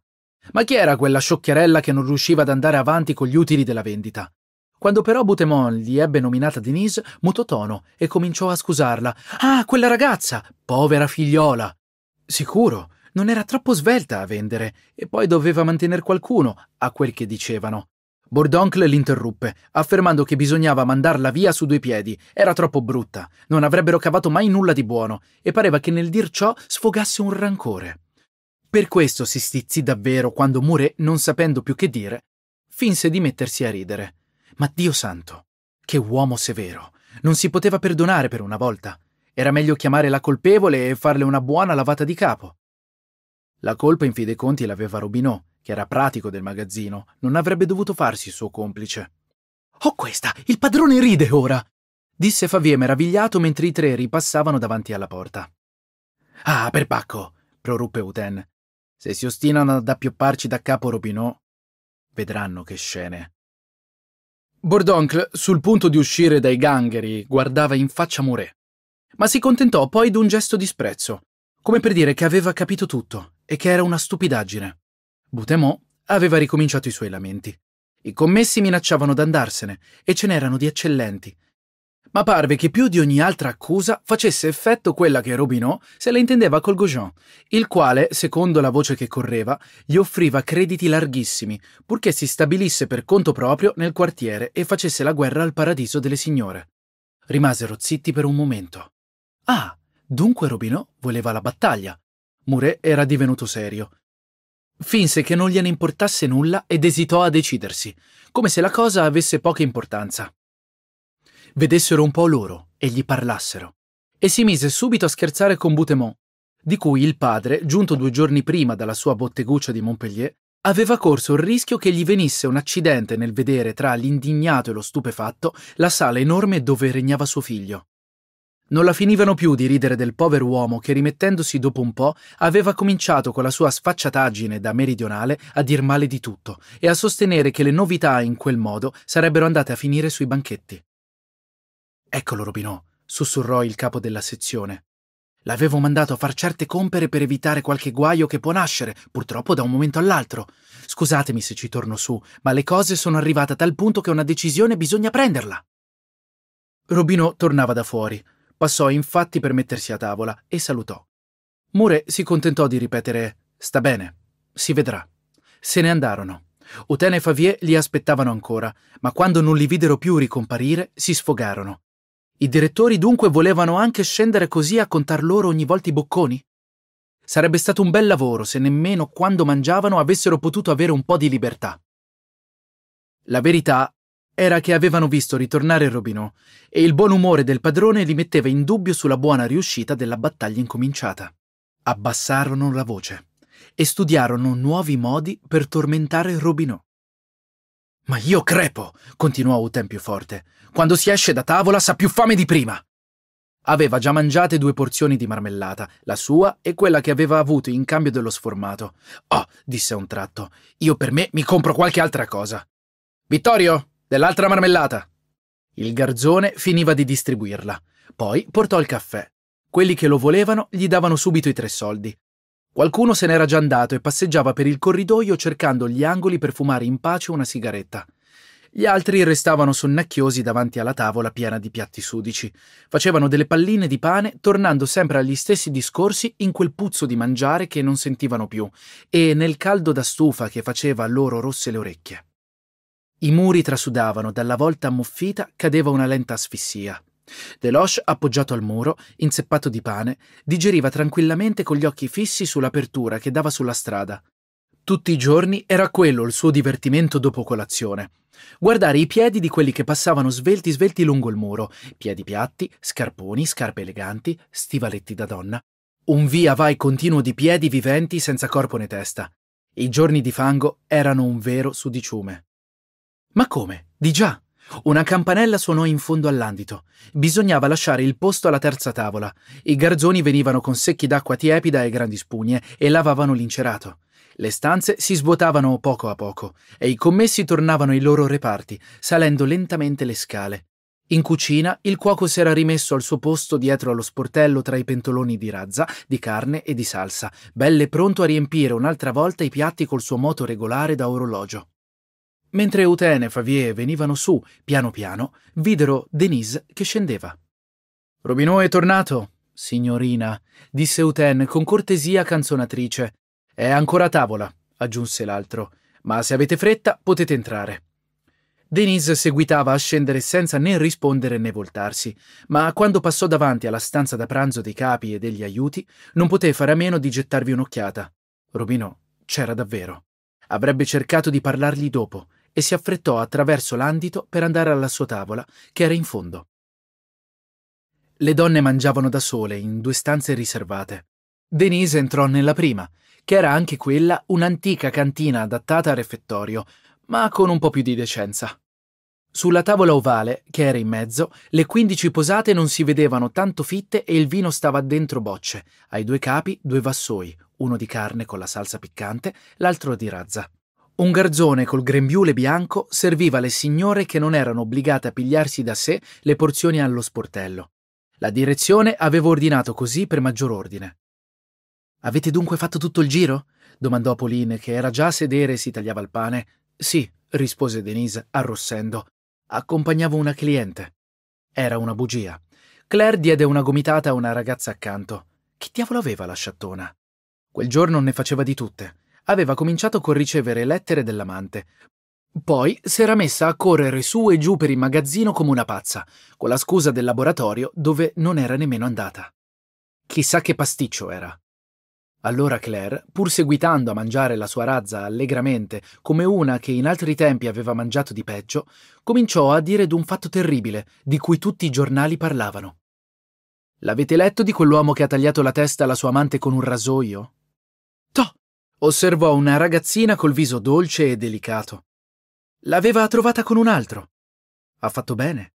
Ma chi era quella scioccherella che non riusciva ad andare avanti con gli utili della vendita? Quando però Butemon gli ebbe nominata Denise, mutò tono e cominciò a scusarla. Ah, quella ragazza! Povera figliola! Sicuro, non era troppo svelta a vendere, e poi doveva mantenere qualcuno, a quel che dicevano. Bordoncle l'interruppe, affermando che bisognava mandarla via su due piedi, era troppo brutta, non avrebbero cavato mai nulla di buono, e pareva che nel dir ciò sfogasse un rancore. Per questo si stizzì davvero quando Mure, non sapendo più che dire, finse di mettersi a ridere. Ma Dio santo, che uomo severo! Non si poteva perdonare per una volta. Era meglio chiamare la colpevole e farle una buona lavata di capo. La colpa in fin dei conti l'aveva Rubinò, che era pratico del magazzino, non avrebbe dovuto farsi suo complice. Oh questa, il padrone ride ora! disse Favie meravigliato mentre i tre ripassavano davanti alla porta. Ah, per pacco! proruppe Uten. Se si ostinano ad appiopparci da capo Rubinò, vedranno che scene. Bourdoncle, sul punto di uscire dai gangheri, guardava in faccia Muré, ma si contentò poi d'un gesto di sprezzo, come per dire che aveva capito tutto e che era una stupidaggine. Boutemont aveva ricominciato i suoi lamenti. I commessi minacciavano d'andarsene e ce n'erano di eccellenti, ma parve che più di ogni altra accusa facesse effetto quella che Robinot se la intendeva col Gaujean, il quale, secondo la voce che correva, gli offriva crediti larghissimi, purché si stabilisse per conto proprio nel quartiere e facesse la guerra al paradiso delle signore. Rimasero zitti per un momento. Ah, dunque Robinot voleva la battaglia. Muret era divenuto serio. Finse che non gliene importasse nulla ed esitò a decidersi, come se la cosa avesse poca importanza vedessero un po' loro e gli parlassero. E si mise subito a scherzare con Butemont, di cui il padre, giunto due giorni prima dalla sua botteguccia di Montpellier, aveva corso il rischio che gli venisse un accidente nel vedere tra l'indignato e lo stupefatto la sala enorme dove regnava suo figlio. Non la finivano più di ridere del povero uomo che, rimettendosi dopo un po', aveva cominciato con la sua sfacciataggine da meridionale a dir male di tutto e a sostenere che le novità in quel modo sarebbero andate a finire sui banchetti. Eccolo Robinò, sussurrò il capo della sezione. L'avevo mandato a far certe compere per evitare qualche guaio che può nascere, purtroppo da un momento all'altro. Scusatemi se ci torno su, ma le cose sono arrivate a tal punto che una decisione bisogna prenderla. Robinò tornava da fuori. Passò infatti per mettersi a tavola e salutò. Mure si contentò di ripetere Sta bene, si vedrà. Se ne andarono. Utene e Favier li aspettavano ancora, ma quando non li videro più ricomparire, si sfogarono. I direttori dunque volevano anche scendere così a contar loro ogni volta i bocconi? Sarebbe stato un bel lavoro se nemmeno quando mangiavano avessero potuto avere un po' di libertà. La verità era che avevano visto ritornare Robinò e il buon umore del padrone li metteva in dubbio sulla buona riuscita della battaglia incominciata. Abbassarono la voce e studiarono nuovi modi per tormentare Robinot. Ma io crepo, continuò Uten più forte. Quando si esce da tavola sa più fame di prima. Aveva già mangiate due porzioni di marmellata, la sua e quella che aveva avuto in cambio dello sformato. Oh, disse a un tratto, io per me mi compro qualche altra cosa. Vittorio, dell'altra marmellata. Il garzone finiva di distribuirla. Poi portò il caffè. Quelli che lo volevano gli davano subito i tre soldi. Qualcuno se n'era già andato e passeggiava per il corridoio cercando gli angoli per fumare in pace una sigaretta. Gli altri restavano sonnacchiosi davanti alla tavola piena di piatti sudici. Facevano delle palline di pane, tornando sempre agli stessi discorsi in quel puzzo di mangiare che non sentivano più, e nel caldo da stufa che faceva loro rosse le orecchie. I muri trasudavano, dalla volta ammuffita cadeva una lenta asfissia. Deloche, appoggiato al muro, inzeppato di pane, digeriva tranquillamente con gli occhi fissi sull'apertura che dava sulla strada. Tutti i giorni era quello il suo divertimento dopo colazione. Guardare i piedi di quelli che passavano svelti svelti lungo il muro, piedi piatti, scarponi, scarpe eleganti, stivaletti da donna. Un via vai continuo di piedi viventi senza corpo né testa. I giorni di fango erano un vero sudiciume. Ma come? Di già! Una campanella suonò in fondo all'andito. Bisognava lasciare il posto alla terza tavola. I garzoni venivano con secchi d'acqua tiepida e grandi spugne e lavavano l'incerato. Le stanze si svuotavano poco a poco e i commessi tornavano ai loro reparti, salendo lentamente le scale. In cucina il cuoco s'era rimesso al suo posto dietro allo sportello tra i pentoloni di razza, di carne e di salsa, belle pronto a riempire un'altra volta i piatti col suo moto regolare da orologio. Mentre Utene e Favier venivano su, piano piano, videro Denise che scendeva. Robinot è tornato, signorina, disse Uten con cortesia canzonatrice. È ancora a tavola, aggiunse l'altro, ma se avete fretta potete entrare. Denise seguitava a scendere senza né rispondere né voltarsi, ma quando passò davanti alla stanza da pranzo dei capi e degli aiuti, non poté fare a meno di gettarvi un'occhiata. Robinot c'era davvero. Avrebbe cercato di parlargli dopo, e si affrettò attraverso l'andito per andare alla sua tavola, che era in fondo. Le donne mangiavano da sole in due stanze riservate. Denise entrò nella prima, che era anche quella un'antica cantina adattata al refettorio, ma con un po' più di decenza. Sulla tavola ovale, che era in mezzo, le quindici posate non si vedevano tanto fitte e il vino stava dentro bocce, ai due capi due vassoi, uno di carne con la salsa piccante, l'altro di razza. Un garzone col grembiule bianco serviva le signore che non erano obbligate a pigliarsi da sé le porzioni allo sportello. La direzione aveva ordinato così per maggior ordine. Avete dunque fatto tutto il giro? domandò Pauline, che era già a sedere e si tagliava il pane. Sì, rispose Denise, arrossendo. Accompagnavo una cliente. Era una bugia. Claire diede una gomitata a una ragazza accanto. Che diavolo aveva la sciattona? Quel giorno ne faceva di tutte aveva cominciato col ricevere lettere dell'amante. Poi s'era messa a correre su e giù per il magazzino come una pazza, con la scusa del laboratorio dove non era nemmeno andata. Chissà che pasticcio era. Allora Claire, pur seguitando a mangiare la sua razza allegramente, come una che in altri tempi aveva mangiato di peggio, cominciò a dire d'un fatto terribile, di cui tutti i giornali parlavano. L'avete letto di quell'uomo che ha tagliato la testa alla sua amante con un rasoio? osservò una ragazzina col viso dolce e delicato. L'aveva trovata con un altro. Ha fatto bene.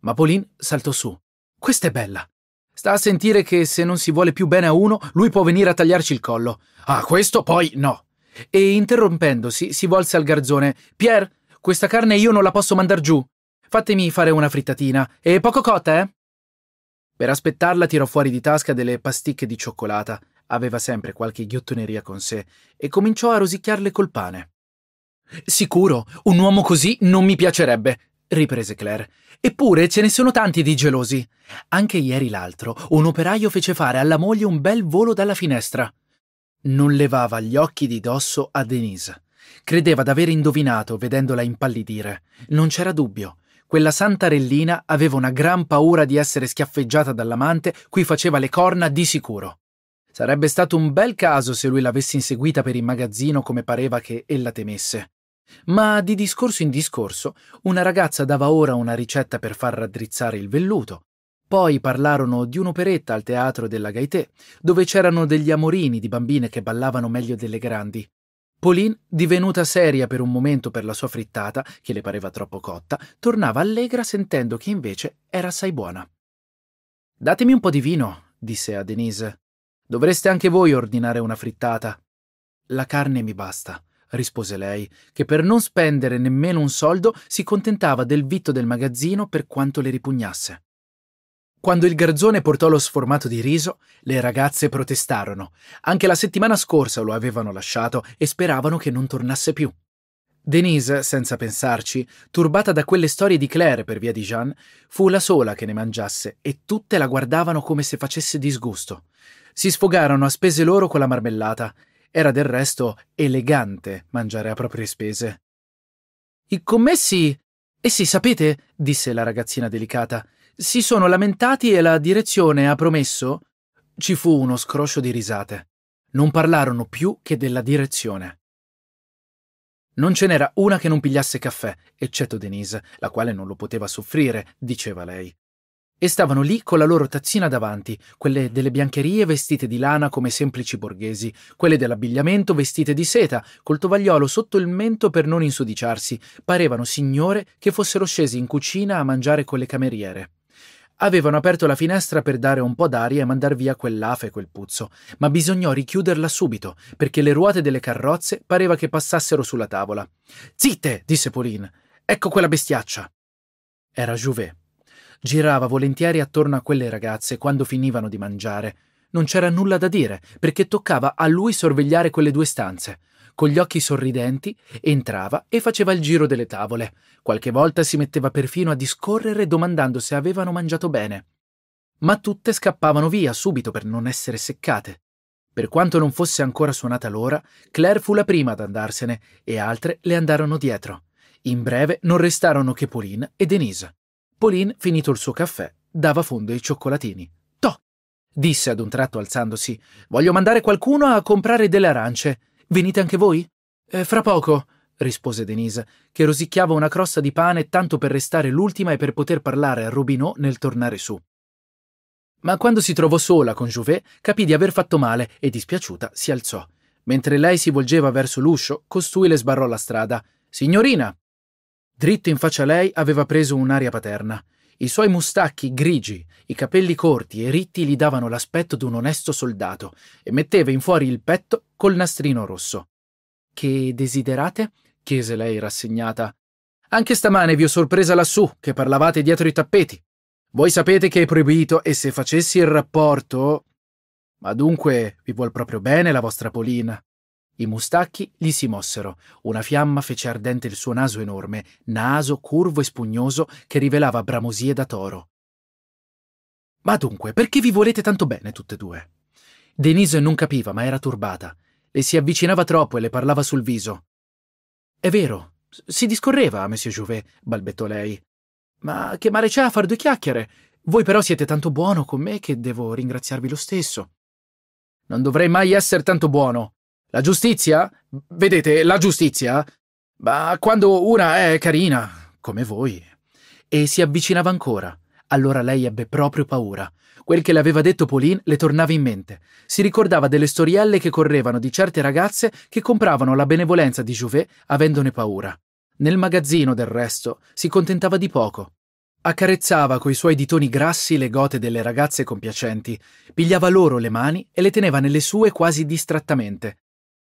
Ma Pauline saltò su. Questa è bella. Sta a sentire che se non si vuole più bene a uno, lui può venire a tagliarci il collo. Ah, questo poi no. E interrompendosi, si volse al garzone. Pierre, questa carne io non la posso mandar giù. Fatemi fare una frittatina. E poco cotta, eh? Per aspettarla tirò fuori di tasca delle pasticche di cioccolata aveva sempre qualche ghiottoneria con sé, e cominciò a rosicchiarle col pane. Sicuro, un uomo così non mi piacerebbe, riprese Claire. Eppure ce ne sono tanti di gelosi. Anche ieri l'altro, un operaio fece fare alla moglie un bel volo dalla finestra. Non levava gli occhi di dosso a Denise. Credeva d'aver indovinato vedendola impallidire. Non c'era dubbio. Quella santarellina aveva una gran paura di essere schiaffeggiata dall'amante cui faceva le corna di sicuro. Sarebbe stato un bel caso se lui l'avesse inseguita per il magazzino come pareva che ella temesse. Ma di discorso in discorso, una ragazza dava ora una ricetta per far raddrizzare il velluto. Poi parlarono di un'operetta al teatro della Gaeté, dove c'erano degli amorini di bambine che ballavano meglio delle grandi. Pauline, divenuta seria per un momento per la sua frittata, che le pareva troppo cotta, tornava allegra sentendo che invece era assai buona. Datemi un po' di vino, disse a Denise. Dovreste anche voi ordinare una frittata. La carne mi basta, rispose lei, che per non spendere nemmeno un soldo si contentava del vitto del magazzino per quanto le ripugnasse. Quando il garzone portò lo sformato di riso, le ragazze protestarono. Anche la settimana scorsa lo avevano lasciato e speravano che non tornasse più. Denise, senza pensarci, turbata da quelle storie di Claire per via di Jeanne, fu la sola che ne mangiasse e tutte la guardavano come se facesse disgusto. Si sfogarono a spese loro con la marmellata. Era del resto elegante mangiare a proprie spese. I commessi. Essi, sapete, disse la ragazzina delicata, si sono lamentati e la direzione ha promesso. Ci fu uno scroscio di risate. Non parlarono più che della direzione. Non ce n'era una che non pigliasse caffè, eccetto Denise, la quale non lo poteva soffrire, diceva lei. E stavano lì con la loro tazzina davanti, quelle delle biancherie vestite di lana come semplici borghesi, quelle dell'abbigliamento vestite di seta, col tovagliolo sotto il mento per non insudiciarsi, parevano signore che fossero scesi in cucina a mangiare con le cameriere. Avevano aperto la finestra per dare un po' d'aria e mandar via quell'afa e quel puzzo, ma bisognò richiuderla subito, perché le ruote delle carrozze pareva che passassero sulla tavola. Zitte! disse Pauline. Ecco quella bestiaccia! Era Jouvet. Girava volentieri attorno a quelle ragazze quando finivano di mangiare. Non c'era nulla da dire, perché toccava a lui sorvegliare quelle due stanze. Con gli occhi sorridenti, entrava e faceva il giro delle tavole. Qualche volta si metteva perfino a discorrere domandando se avevano mangiato bene. Ma tutte scappavano via subito per non essere seccate. Per quanto non fosse ancora suonata l'ora, Claire fu la prima ad andarsene e altre le andarono dietro. In breve non restarono che Pauline e Denise. Pauline, finito il suo caffè, dava fondo ai cioccolatini. Toh! disse ad un tratto alzandosi. Voglio mandare qualcuno a comprare delle arance. Venite anche voi? Eh, fra poco, rispose Denise, che rosicchiava una crosta di pane tanto per restare l'ultima e per poter parlare a Rubinot nel tornare su. Ma quando si trovò sola con Jouvet, capì di aver fatto male e dispiaciuta si alzò. Mentre lei si volgeva verso l'uscio, costui le sbarrò la strada. Signorina, Dritto in faccia a lei aveva preso un'aria paterna. I suoi mustacchi grigi, i capelli corti e ritti gli davano l'aspetto di un onesto soldato e metteva in fuori il petto col nastrino rosso. Che desiderate? chiese lei rassegnata. Anche stamane vi ho sorpresa lassù, che parlavate dietro i tappeti. Voi sapete che è proibito e se facessi il rapporto... Ma dunque vi vuol proprio bene la vostra Polina. I mustacchi gli si mossero. Una fiamma fece ardente il suo naso enorme, naso curvo e spugnoso che rivelava bramosie da toro. Ma dunque, perché vi volete tanto bene tutte e due? Denise non capiva, ma era turbata. Le si avvicinava troppo e le parlava sul viso. È vero, si discorreva, Monsieur Jouvet, balbettò lei. Ma che male c'è a far due chiacchiere? Voi però siete tanto buono con me che devo ringraziarvi lo stesso. Non dovrei mai essere tanto buono, la giustizia? Vedete, la giustizia? Ma quando una è carina, come voi. E si avvicinava ancora. Allora lei ebbe proprio paura. Quel che le aveva detto Pauline le tornava in mente. Si ricordava delle storielle che correvano di certe ragazze che compravano la benevolenza di Jouvet avendone paura. Nel magazzino, del resto, si contentava di poco. Accarezzava coi suoi ditoni grassi le gote delle ragazze compiacenti, pigliava loro le mani e le teneva nelle sue quasi distrattamente.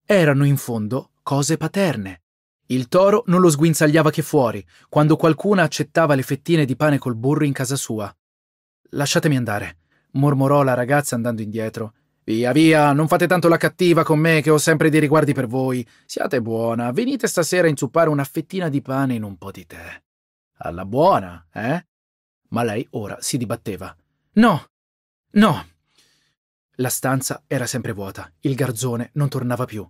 Erano in fondo cose paterne. Il toro non lo sguinzagliava che fuori, quando qualcuna accettava le fettine di pane col burro in casa sua. Lasciatemi andare, mormorò la ragazza andando indietro. Via, via, non fate tanto la cattiva con me che ho sempre dei riguardi per voi. Siate buona, venite stasera a inzuppare una fettina di pane in un po' di tè. Alla buona, eh? Ma lei ora si dibatteva. No, no. La stanza era sempre vuota, il garzone non tornava più.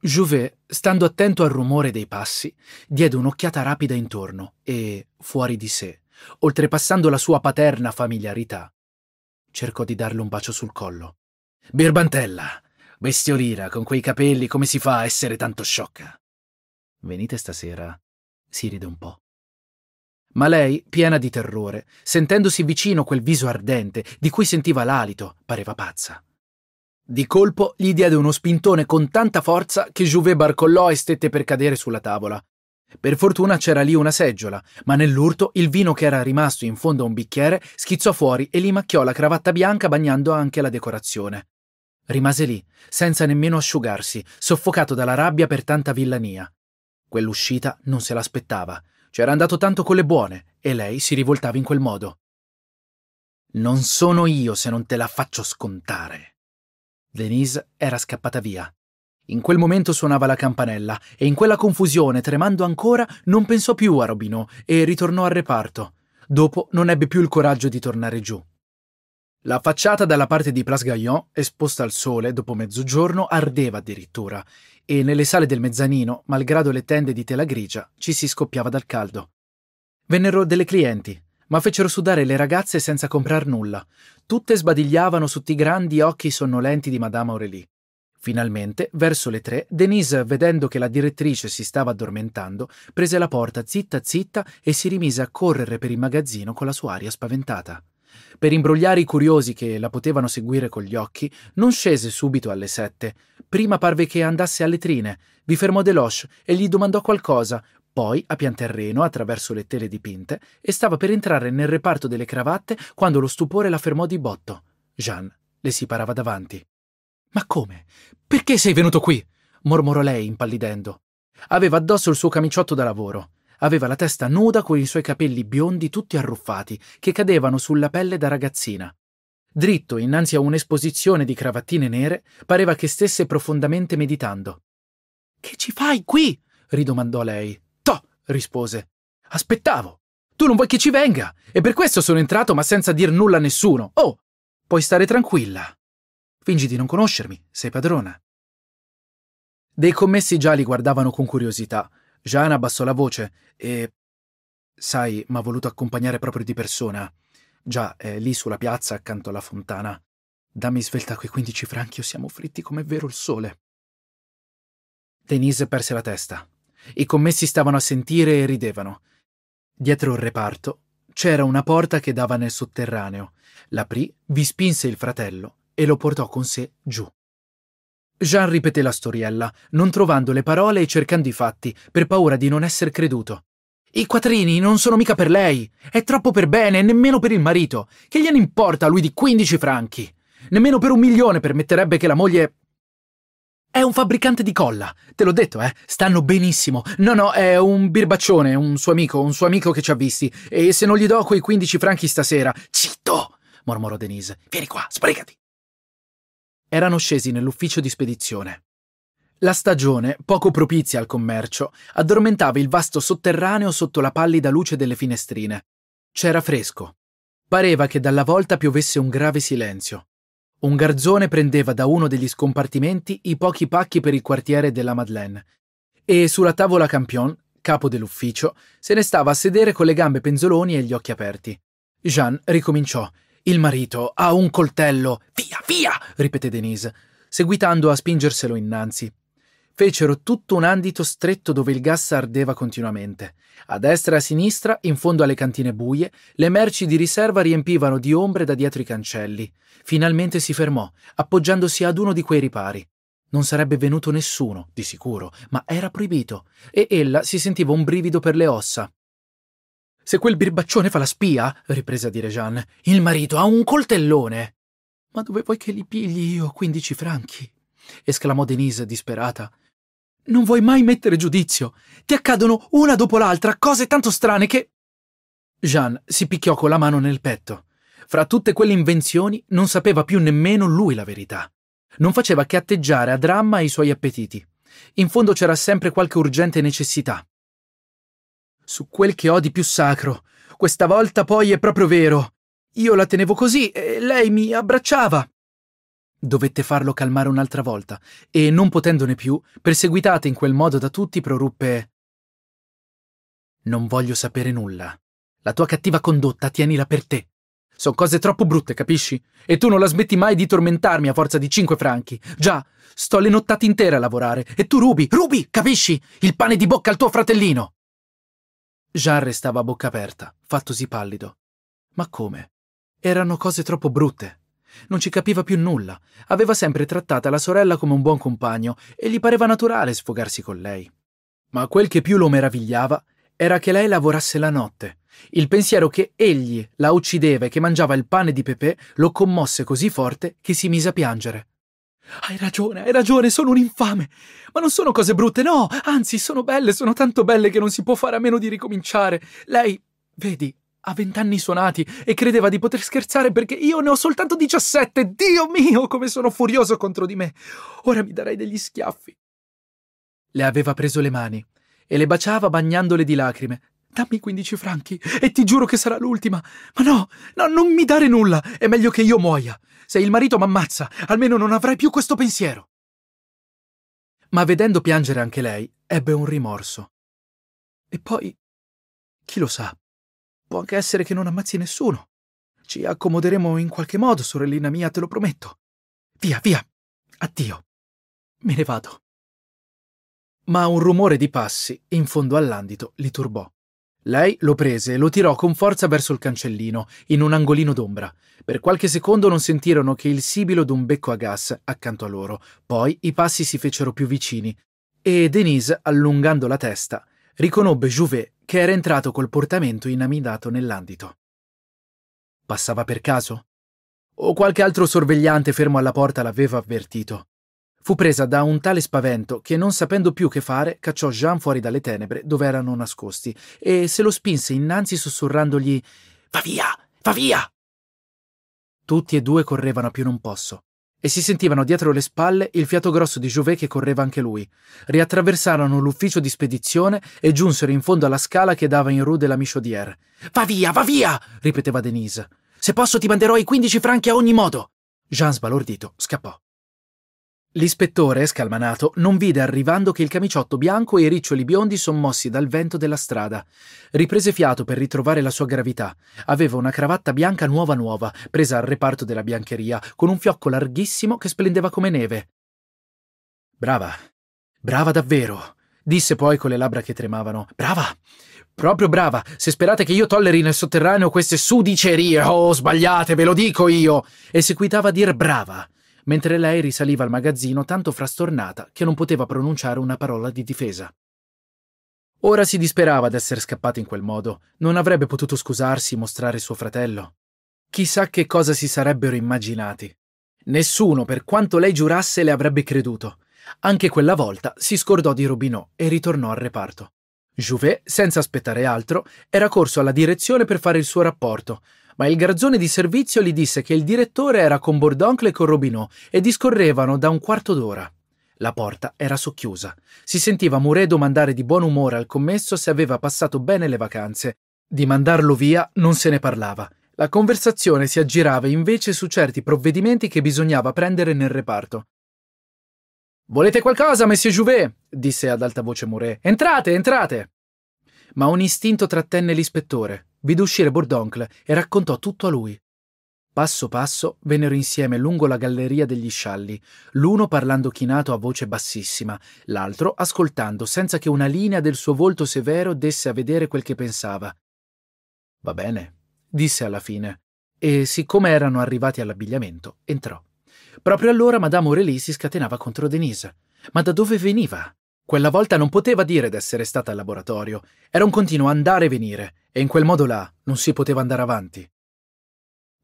Jouvet, stando attento al rumore dei passi, diede un'occhiata rapida intorno e, fuori di sé, oltrepassando la sua paterna familiarità, cercò di darle un bacio sul collo. Birbantella, bestiolira, con quei capelli, come si fa a essere tanto sciocca? Venite stasera, si ride un po'. Ma lei, piena di terrore, sentendosi vicino quel viso ardente, di cui sentiva l'alito, pareva pazza. Di colpo gli diede uno spintone con tanta forza che Jouvet barcollò e stette per cadere sulla tavola. Per fortuna c'era lì una seggiola, ma nell'urto il vino che era rimasto in fondo a un bicchiere schizzò fuori e gli macchiò la cravatta bianca bagnando anche la decorazione. Rimase lì, senza nemmeno asciugarsi, soffocato dalla rabbia per tanta villania. Quell'uscita non se l'aspettava. C'era andato tanto con le buone e lei si rivoltava in quel modo. Non sono io se non te la faccio scontare. Denise era scappata via. In quel momento suonava la campanella e in quella confusione, tremando ancora, non pensò più a Robino e ritornò al reparto. Dopo non ebbe più il coraggio di tornare giù. La facciata dalla parte di Place Gaillon, esposta al sole dopo mezzogiorno, ardeva addirittura e nelle sale del mezzanino, malgrado le tende di tela grigia, ci si scoppiava dal caldo. Vennero delle clienti, ma fecero sudare le ragazze senza comprar nulla. Tutte sbadigliavano sotto i grandi occhi sonnolenti di Madame Aurélie. Finalmente, verso le tre, Denise, vedendo che la direttrice si stava addormentando, prese la porta zitta zitta e si rimise a correre per il magazzino con la sua aria spaventata. Per imbrogliare i curiosi che la potevano seguire con gli occhi, non scese subito alle sette. Prima parve che andasse alle trine, vi fermò Deloche e gli domandò qualcosa, poi, a pian terreno, attraverso le tele dipinte, e stava per entrare nel reparto delle cravatte quando lo stupore la fermò di botto. Jean le si parava davanti. Ma come? Perché sei venuto qui? mormorò lei, impallidendo. Aveva addosso il suo camiciotto da lavoro. Aveva la testa nuda con i suoi capelli biondi tutti arruffati, che cadevano sulla pelle da ragazzina. Dritto innanzi a un'esposizione di cravattine nere, pareva che stesse profondamente meditando. Che ci fai qui? ridomandò lei rispose. Aspettavo. Tu non vuoi che ci venga. E per questo sono entrato ma senza dir nulla a nessuno. Oh, puoi stare tranquilla. Fingi di non conoscermi, sei padrona. Dei commessi già li guardavano con curiosità. Jeanne abbassò la voce e... Sai, m'ha voluto accompagnare proprio di persona. Già, è lì sulla piazza accanto alla fontana. Dammi svelta quei 15 franchi o siamo fritti come vero il sole. Denise perse la testa. I commessi stavano a sentire e ridevano. Dietro il reparto c'era una porta che dava nel sotterraneo. L'aprì, vi spinse il fratello e lo portò con sé giù. Jean ripeté la storiella, non trovando le parole e cercando i fatti, per paura di non esser creduto. I quattrini non sono mica per lei. È troppo per bene, nemmeno per il marito. Che gliene importa a lui di 15 franchi? Nemmeno per un milione permetterebbe che la moglie. È un fabbricante di colla. Te l'ho detto, eh. Stanno benissimo. No, no, è un birbaccione, un suo amico, un suo amico che ci ha visti. E se non gli do quei 15 franchi stasera. Zitto! mormorò Denise. Vieni qua, sbrigati. Erano scesi nell'ufficio di spedizione. La stagione, poco propizia al commercio, addormentava il vasto sotterraneo sotto la pallida luce delle finestrine. C'era fresco. Pareva che dalla volta piovesse un grave silenzio. Un garzone prendeva da uno degli scompartimenti i pochi pacchi per il quartiere della Madeleine e sulla tavola Campion, capo dell'ufficio, se ne stava a sedere con le gambe penzoloni e gli occhi aperti. Jean ricominciò. Il marito ha un coltello. Via, via! ripeté Denise, seguitando a spingerselo innanzi. Fecero tutto un andito stretto dove il gas ardeva continuamente. A destra e a sinistra, in fondo alle cantine buie, le merci di riserva riempivano di ombre da dietro i cancelli. Finalmente si fermò, appoggiandosi ad uno di quei ripari. Non sarebbe venuto nessuno, di sicuro, ma era proibito, e ella si sentiva un brivido per le ossa. Se quel birbaccione fa la spia, riprese a dire Jeanne, il marito ha un coltellone. Ma dove vuoi che li pigli io quindici franchi? esclamò Denise disperata. Non vuoi mai mettere giudizio. Ti accadono una dopo l'altra cose tanto strane che... Jean si picchiò con la mano nel petto. Fra tutte quelle invenzioni non sapeva più nemmeno lui la verità. Non faceva che atteggiare a dramma i suoi appetiti. In fondo c'era sempre qualche urgente necessità. Su quel che ho di più sacro. Questa volta poi è proprio vero. Io la tenevo così e lei mi abbracciava. Dovette farlo calmare un'altra volta e, non potendone più, perseguitata in quel modo da tutti, proruppe Non voglio sapere nulla. La tua cattiva condotta tienila per te. Sono cose troppo brutte, capisci? E tu non la smetti mai di tormentarmi a forza di cinque franchi. Già, sto le nottate intere a lavorare e tu rubi, rubi, capisci? Il pane di bocca al tuo fratellino. Jean restava a bocca aperta, fattosi pallido. Ma come? Erano cose troppo brutte. Non ci capiva più nulla, aveva sempre trattata la sorella come un buon compagno e gli pareva naturale sfogarsi con lei. Ma quel che più lo meravigliava era che lei lavorasse la notte. Il pensiero che egli la uccideva e che mangiava il pane di Pepè lo commosse così forte che si mise a piangere. Hai ragione, hai ragione, sono un infame. Ma non sono cose brutte, no, anzi, sono belle, sono tanto belle che non si può fare a meno di ricominciare. Lei, vedi, a vent'anni suonati e credeva di poter scherzare perché io ne ho soltanto diciassette. Dio mio, come sono furioso contro di me. Ora mi darei degli schiaffi. Le aveva preso le mani e le baciava bagnandole di lacrime. Dammi 15 franchi e ti giuro che sarà l'ultima. Ma no, no, non mi dare nulla. È meglio che io muoia. Se il marito m'ammazza, almeno non avrai più questo pensiero. Ma vedendo piangere anche lei, ebbe un rimorso. E poi, chi lo sa? Può anche essere che non ammazzi nessuno. Ci accomoderemo in qualche modo, sorellina mia, te lo prometto. Via, via. Addio. Me ne vado. Ma un rumore di passi, in fondo all'andito, li turbò. Lei lo prese e lo tirò con forza verso il cancellino, in un angolino d'ombra. Per qualche secondo non sentirono che il sibilo d'un becco a gas accanto a loro. Poi i passi si fecero più vicini e Denise, allungando la testa, riconobbe Jouvet che era entrato col portamento inamidato nell'andito. Passava per caso? O qualche altro sorvegliante fermo alla porta l'aveva avvertito? Fu presa da un tale spavento che, non sapendo più che fare, cacciò Jean fuori dalle tenebre dove erano nascosti e se lo spinse innanzi sussurrandogli Va via! Va via! Tutti e due correvano a più non posso e si sentivano dietro le spalle il fiato grosso di Jouvet che correva anche lui. Riattraversarono l'ufficio di spedizione e giunsero in fondo alla scala che dava in Rue de la Michaudière. Va via, va via! ripeteva Denise. Se posso ti manderò i quindici franchi a ogni modo! Jean sbalordito scappò. L'ispettore, scalmanato, non vide arrivando che il camiciotto bianco e i riccioli biondi sommossi dal vento della strada. Riprese fiato per ritrovare la sua gravità. Aveva una cravatta bianca nuova nuova, presa al reparto della biancheria, con un fiocco larghissimo che splendeva come neve. Brava, brava davvero, disse poi con le labbra che tremavano. Brava, proprio brava, se sperate che io tolleri nel sotterraneo queste sudicerie, oh, sbagliate, ve lo dico io! E seguitava a dir brava mentre lei risaliva al magazzino tanto frastornata che non poteva pronunciare una parola di difesa. Ora si disperava d'essere scappata in quel modo, non avrebbe potuto scusarsi e mostrare suo fratello. Chissà che cosa si sarebbero immaginati. Nessuno, per quanto lei giurasse, le avrebbe creduto. Anche quella volta si scordò di Robinot e ritornò al reparto. Jouvet, senza aspettare altro, era corso alla direzione per fare il suo rapporto, ma il garzone di servizio gli disse che il direttore era con Bordoncle e con Robinot e discorrevano da un quarto d'ora. La porta era socchiusa. Si sentiva Muré domandare di buon umore al commesso se aveva passato bene le vacanze. Di mandarlo via non se ne parlava. La conversazione si aggirava invece su certi provvedimenti che bisognava prendere nel reparto. Volete qualcosa, Monsieur Jouvet? disse ad alta voce Muré. Entrate, entrate! Ma un istinto trattenne l'ispettore. Vide uscire Bourdoncle e raccontò tutto a lui. Passo passo vennero insieme lungo la galleria degli scialli, l'uno parlando chinato a voce bassissima, l'altro ascoltando senza che una linea del suo volto severo desse a vedere quel che pensava. Va bene, disse alla fine, e siccome erano arrivati all'abbigliamento, entrò. Proprio allora Madame Aurélie si scatenava contro Denise. Ma da dove veniva? Quella volta non poteva dire d'essere stata al laboratorio, era un continuo andare e venire, e in quel modo là non si poteva andare avanti.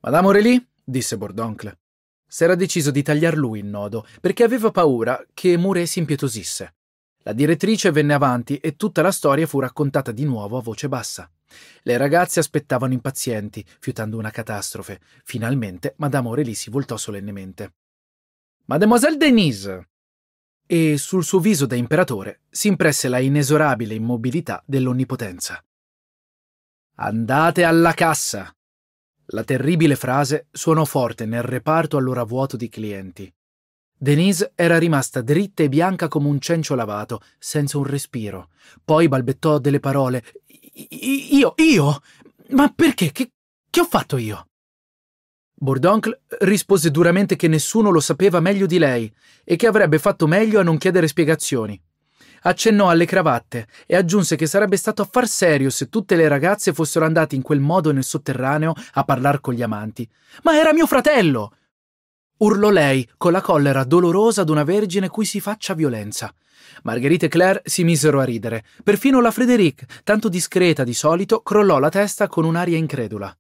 Madame Aurélie, disse Bordoncle, s'era deciso di tagliar lui il nodo, perché aveva paura che Mouret si impietosisse. La direttrice venne avanti e tutta la storia fu raccontata di nuovo a voce bassa. Le ragazze aspettavano impazienti, fiutando una catastrofe. Finalmente Madame Aurélie si voltò solennemente. Mademoiselle Denise, e sul suo viso da imperatore si impresse la inesorabile immobilità dell'onnipotenza. Andate alla cassa! La terribile frase suonò forte nel reparto allora vuoto di clienti. Denise era rimasta dritta e bianca come un cencio lavato, senza un respiro. Poi balbettò delle parole. Io, io? Ma perché? Che, che ho fatto io? Bourdoncle rispose duramente che nessuno lo sapeva meglio di lei e che avrebbe fatto meglio a non chiedere spiegazioni. Accennò alle cravatte e aggiunse che sarebbe stato affar serio se tutte le ragazze fossero andate in quel modo nel sotterraneo a parlar con gli amanti. Ma era mio fratello! Urlò lei con la collera dolorosa d'una vergine cui si faccia violenza. Margherita e Claire si misero a ridere. Perfino la Frédéric, tanto discreta di solito, crollò la testa con un'aria incredula.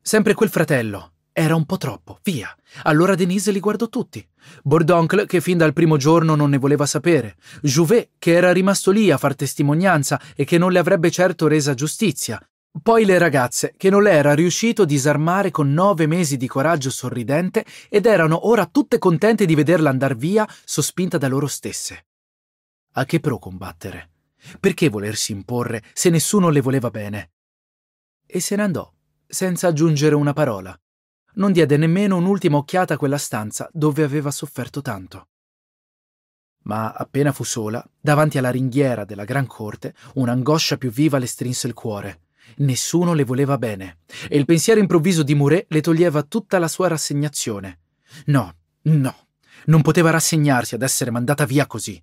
Sempre quel fratello, era un po' troppo, via. Allora Denise li guardò tutti. Bordoncle, che fin dal primo giorno non ne voleva sapere. Jouvet, che era rimasto lì a far testimonianza e che non le avrebbe certo resa giustizia. Poi le ragazze, che non le era riuscito a disarmare con nove mesi di coraggio sorridente ed erano ora tutte contente di vederla andar via, sospinta da loro stesse. A che pro combattere? Perché volersi imporre se nessuno le voleva bene? E se ne andò, senza aggiungere una parola non diede nemmeno un'ultima occhiata a quella stanza dove aveva sofferto tanto. Ma appena fu sola, davanti alla ringhiera della gran corte, un'angoscia più viva le strinse il cuore. Nessuno le voleva bene, e il pensiero improvviso di Muré le toglieva tutta la sua rassegnazione. No, no, non poteva rassegnarsi ad essere mandata via così.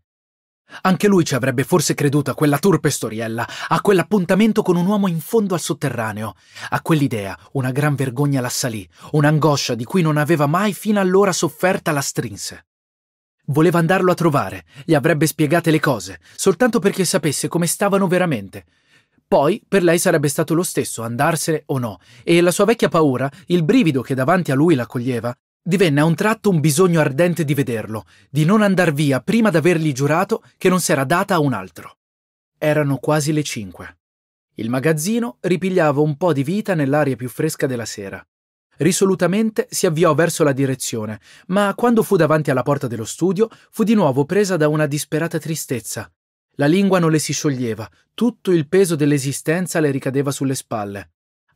Anche lui ci avrebbe forse creduto a quella turpe storiella, a quell'appuntamento con un uomo in fondo al sotterraneo. A quell'idea una gran vergogna l'assalì, un'angoscia di cui non aveva mai fino allora sofferta la strinse. Voleva andarlo a trovare, gli avrebbe spiegate le cose, soltanto perché sapesse come stavano veramente. Poi, per lei sarebbe stato lo stesso andarsene o no, e la sua vecchia paura, il brivido che davanti a lui la coglieva, divenne a un tratto un bisogno ardente di vederlo, di non andar via prima d'avergli giurato che non s'era data a un altro. Erano quasi le cinque. Il magazzino ripigliava un po' di vita nell'aria più fresca della sera. Risolutamente si avviò verso la direzione, ma quando fu davanti alla porta dello studio fu di nuovo presa da una disperata tristezza. La lingua non le si scioglieva, tutto il peso dell'esistenza le ricadeva sulle spalle.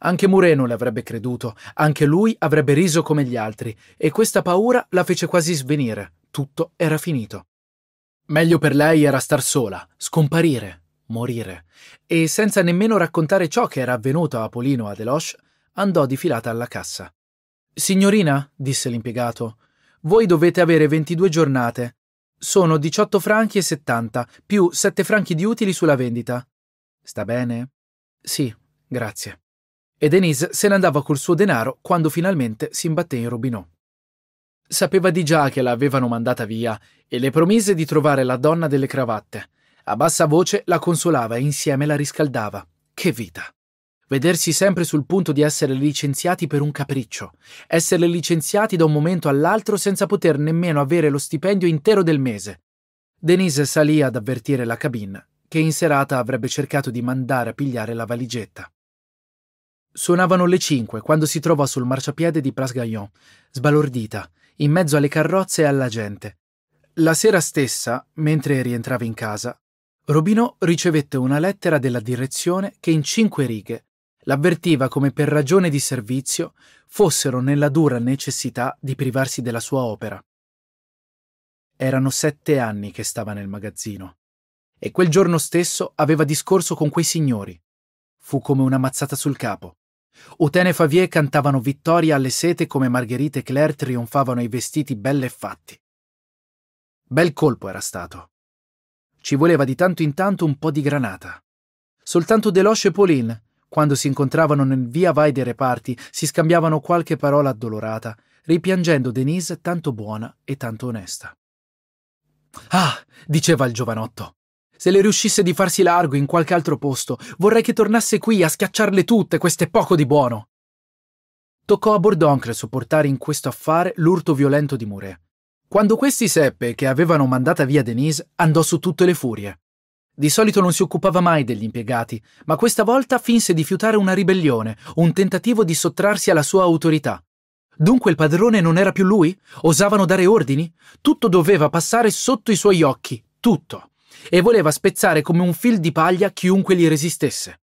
Anche Mureno le avrebbe creduto, anche lui avrebbe riso come gli altri, e questa paura la fece quasi svenire. Tutto era finito. Meglio per lei era star sola, scomparire, morire. E senza nemmeno raccontare ciò che era avvenuto a Polino a Deloche, andò di filata alla cassa. Signorina, disse l'impiegato, voi dovete avere 22 giornate. Sono 18 franchi e 70, più 7 franchi di utili sulla vendita. Sta bene? Sì, grazie e Denise se ne andava col suo denaro quando finalmente si imbatté in Robinot. Sapeva di già che la avevano mandata via e le promise di trovare la donna delle cravatte. A bassa voce la consolava e insieme la riscaldava. Che vita! Vedersi sempre sul punto di essere licenziati per un capriccio, essere licenziati da un momento all'altro senza poter nemmeno avere lo stipendio intero del mese. Denise salì ad avvertire la cabina che in serata avrebbe cercato di mandare a pigliare la valigetta. Suonavano le cinque quando si trovò sul marciapiede di Place Gaillon, sbalordita, in mezzo alle carrozze e alla gente. La sera stessa, mentre rientrava in casa, Robino ricevette una lettera della direzione che in cinque righe l'avvertiva come per ragione di servizio fossero nella dura necessità di privarsi della sua opera. Erano sette anni che stava nel magazzino e quel giorno stesso aveva discorso con quei signori. Fu come una mazzata sul capo. Utene Favier cantavano vittoria alle sete come Margherite e Claire trionfavano ai vestiti belle fatti. Bel colpo era stato. Ci voleva di tanto in tanto un po' di granata. Soltanto Deloche e Pauline, quando si incontravano nel via vai dei reparti, si scambiavano qualche parola addolorata, ripiangendo Denise tanto buona e tanto onesta. Ah, diceva il giovanotto, se le riuscisse di farsi largo in qualche altro posto, vorrei che tornasse qui a schiacciarle tutte, queste poco di buono. Toccò a Bordoncre sopportare in questo affare l'urto violento di Muré. Quando questi seppe che avevano mandata via Denise, andò su tutte le furie. Di solito non si occupava mai degli impiegati, ma questa volta finse di fiutare una ribellione, un tentativo di sottrarsi alla sua autorità. Dunque il padrone non era più lui? Osavano dare ordini? Tutto doveva passare sotto i suoi occhi, tutto e voleva spezzare come un fil di paglia chiunque gli resistesse.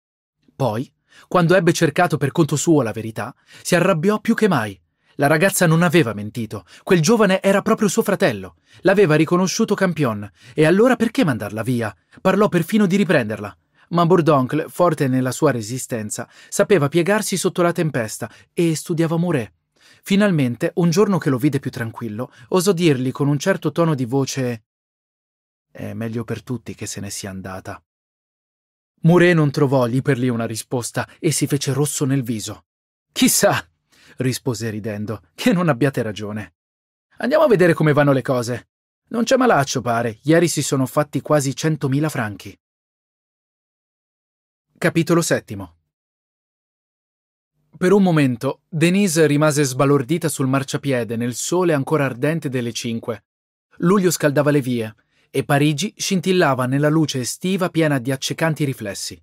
Poi, quando ebbe cercato per conto suo la verità, si arrabbiò più che mai. La ragazza non aveva mentito, quel giovane era proprio suo fratello, l'aveva riconosciuto campion, e allora perché mandarla via? Parlò perfino di riprenderla. Ma Bourdoncle, forte nella sua resistenza, sapeva piegarsi sotto la tempesta e studiava Mouret. Finalmente, un giorno che lo vide più tranquillo, osò dirgli con un certo tono di voce è meglio per tutti che se ne sia andata. Muré non trovò lì per lì una risposta e si fece rosso nel viso. Chissà, rispose ridendo, che non abbiate ragione. Andiamo a vedere come vanno le cose. Non c'è malaccio, pare. Ieri si sono fatti quasi centomila franchi. Capitolo settimo. Per un momento, Denise rimase sbalordita sul marciapiede nel sole ancora ardente delle cinque. Luglio scaldava le vie, e Parigi scintillava nella luce estiva piena di accecanti riflessi.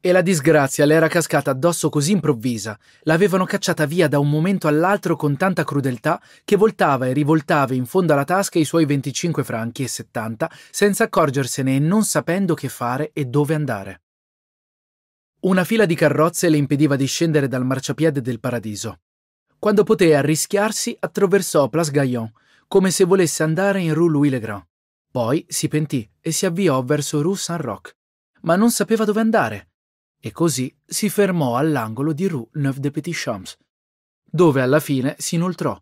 E la disgrazia le era cascata addosso così improvvisa, l'avevano cacciata via da un momento all'altro con tanta crudeltà che voltava e rivoltava in fondo alla tasca i suoi 25 franchi e 70 senza accorgersene e non sapendo che fare e dove andare. Una fila di carrozze le impediva di scendere dal marciapiede del paradiso. Quando poté arrischiarsi, attraversò Place Gaillon, come se volesse andare in Rue Louis-le-Grand. Poi si pentì e si avviò verso Rue Saint-Roch, ma non sapeva dove andare, e così si fermò all'angolo di Rue Neuve des Petits Champs, dove alla fine si inoltrò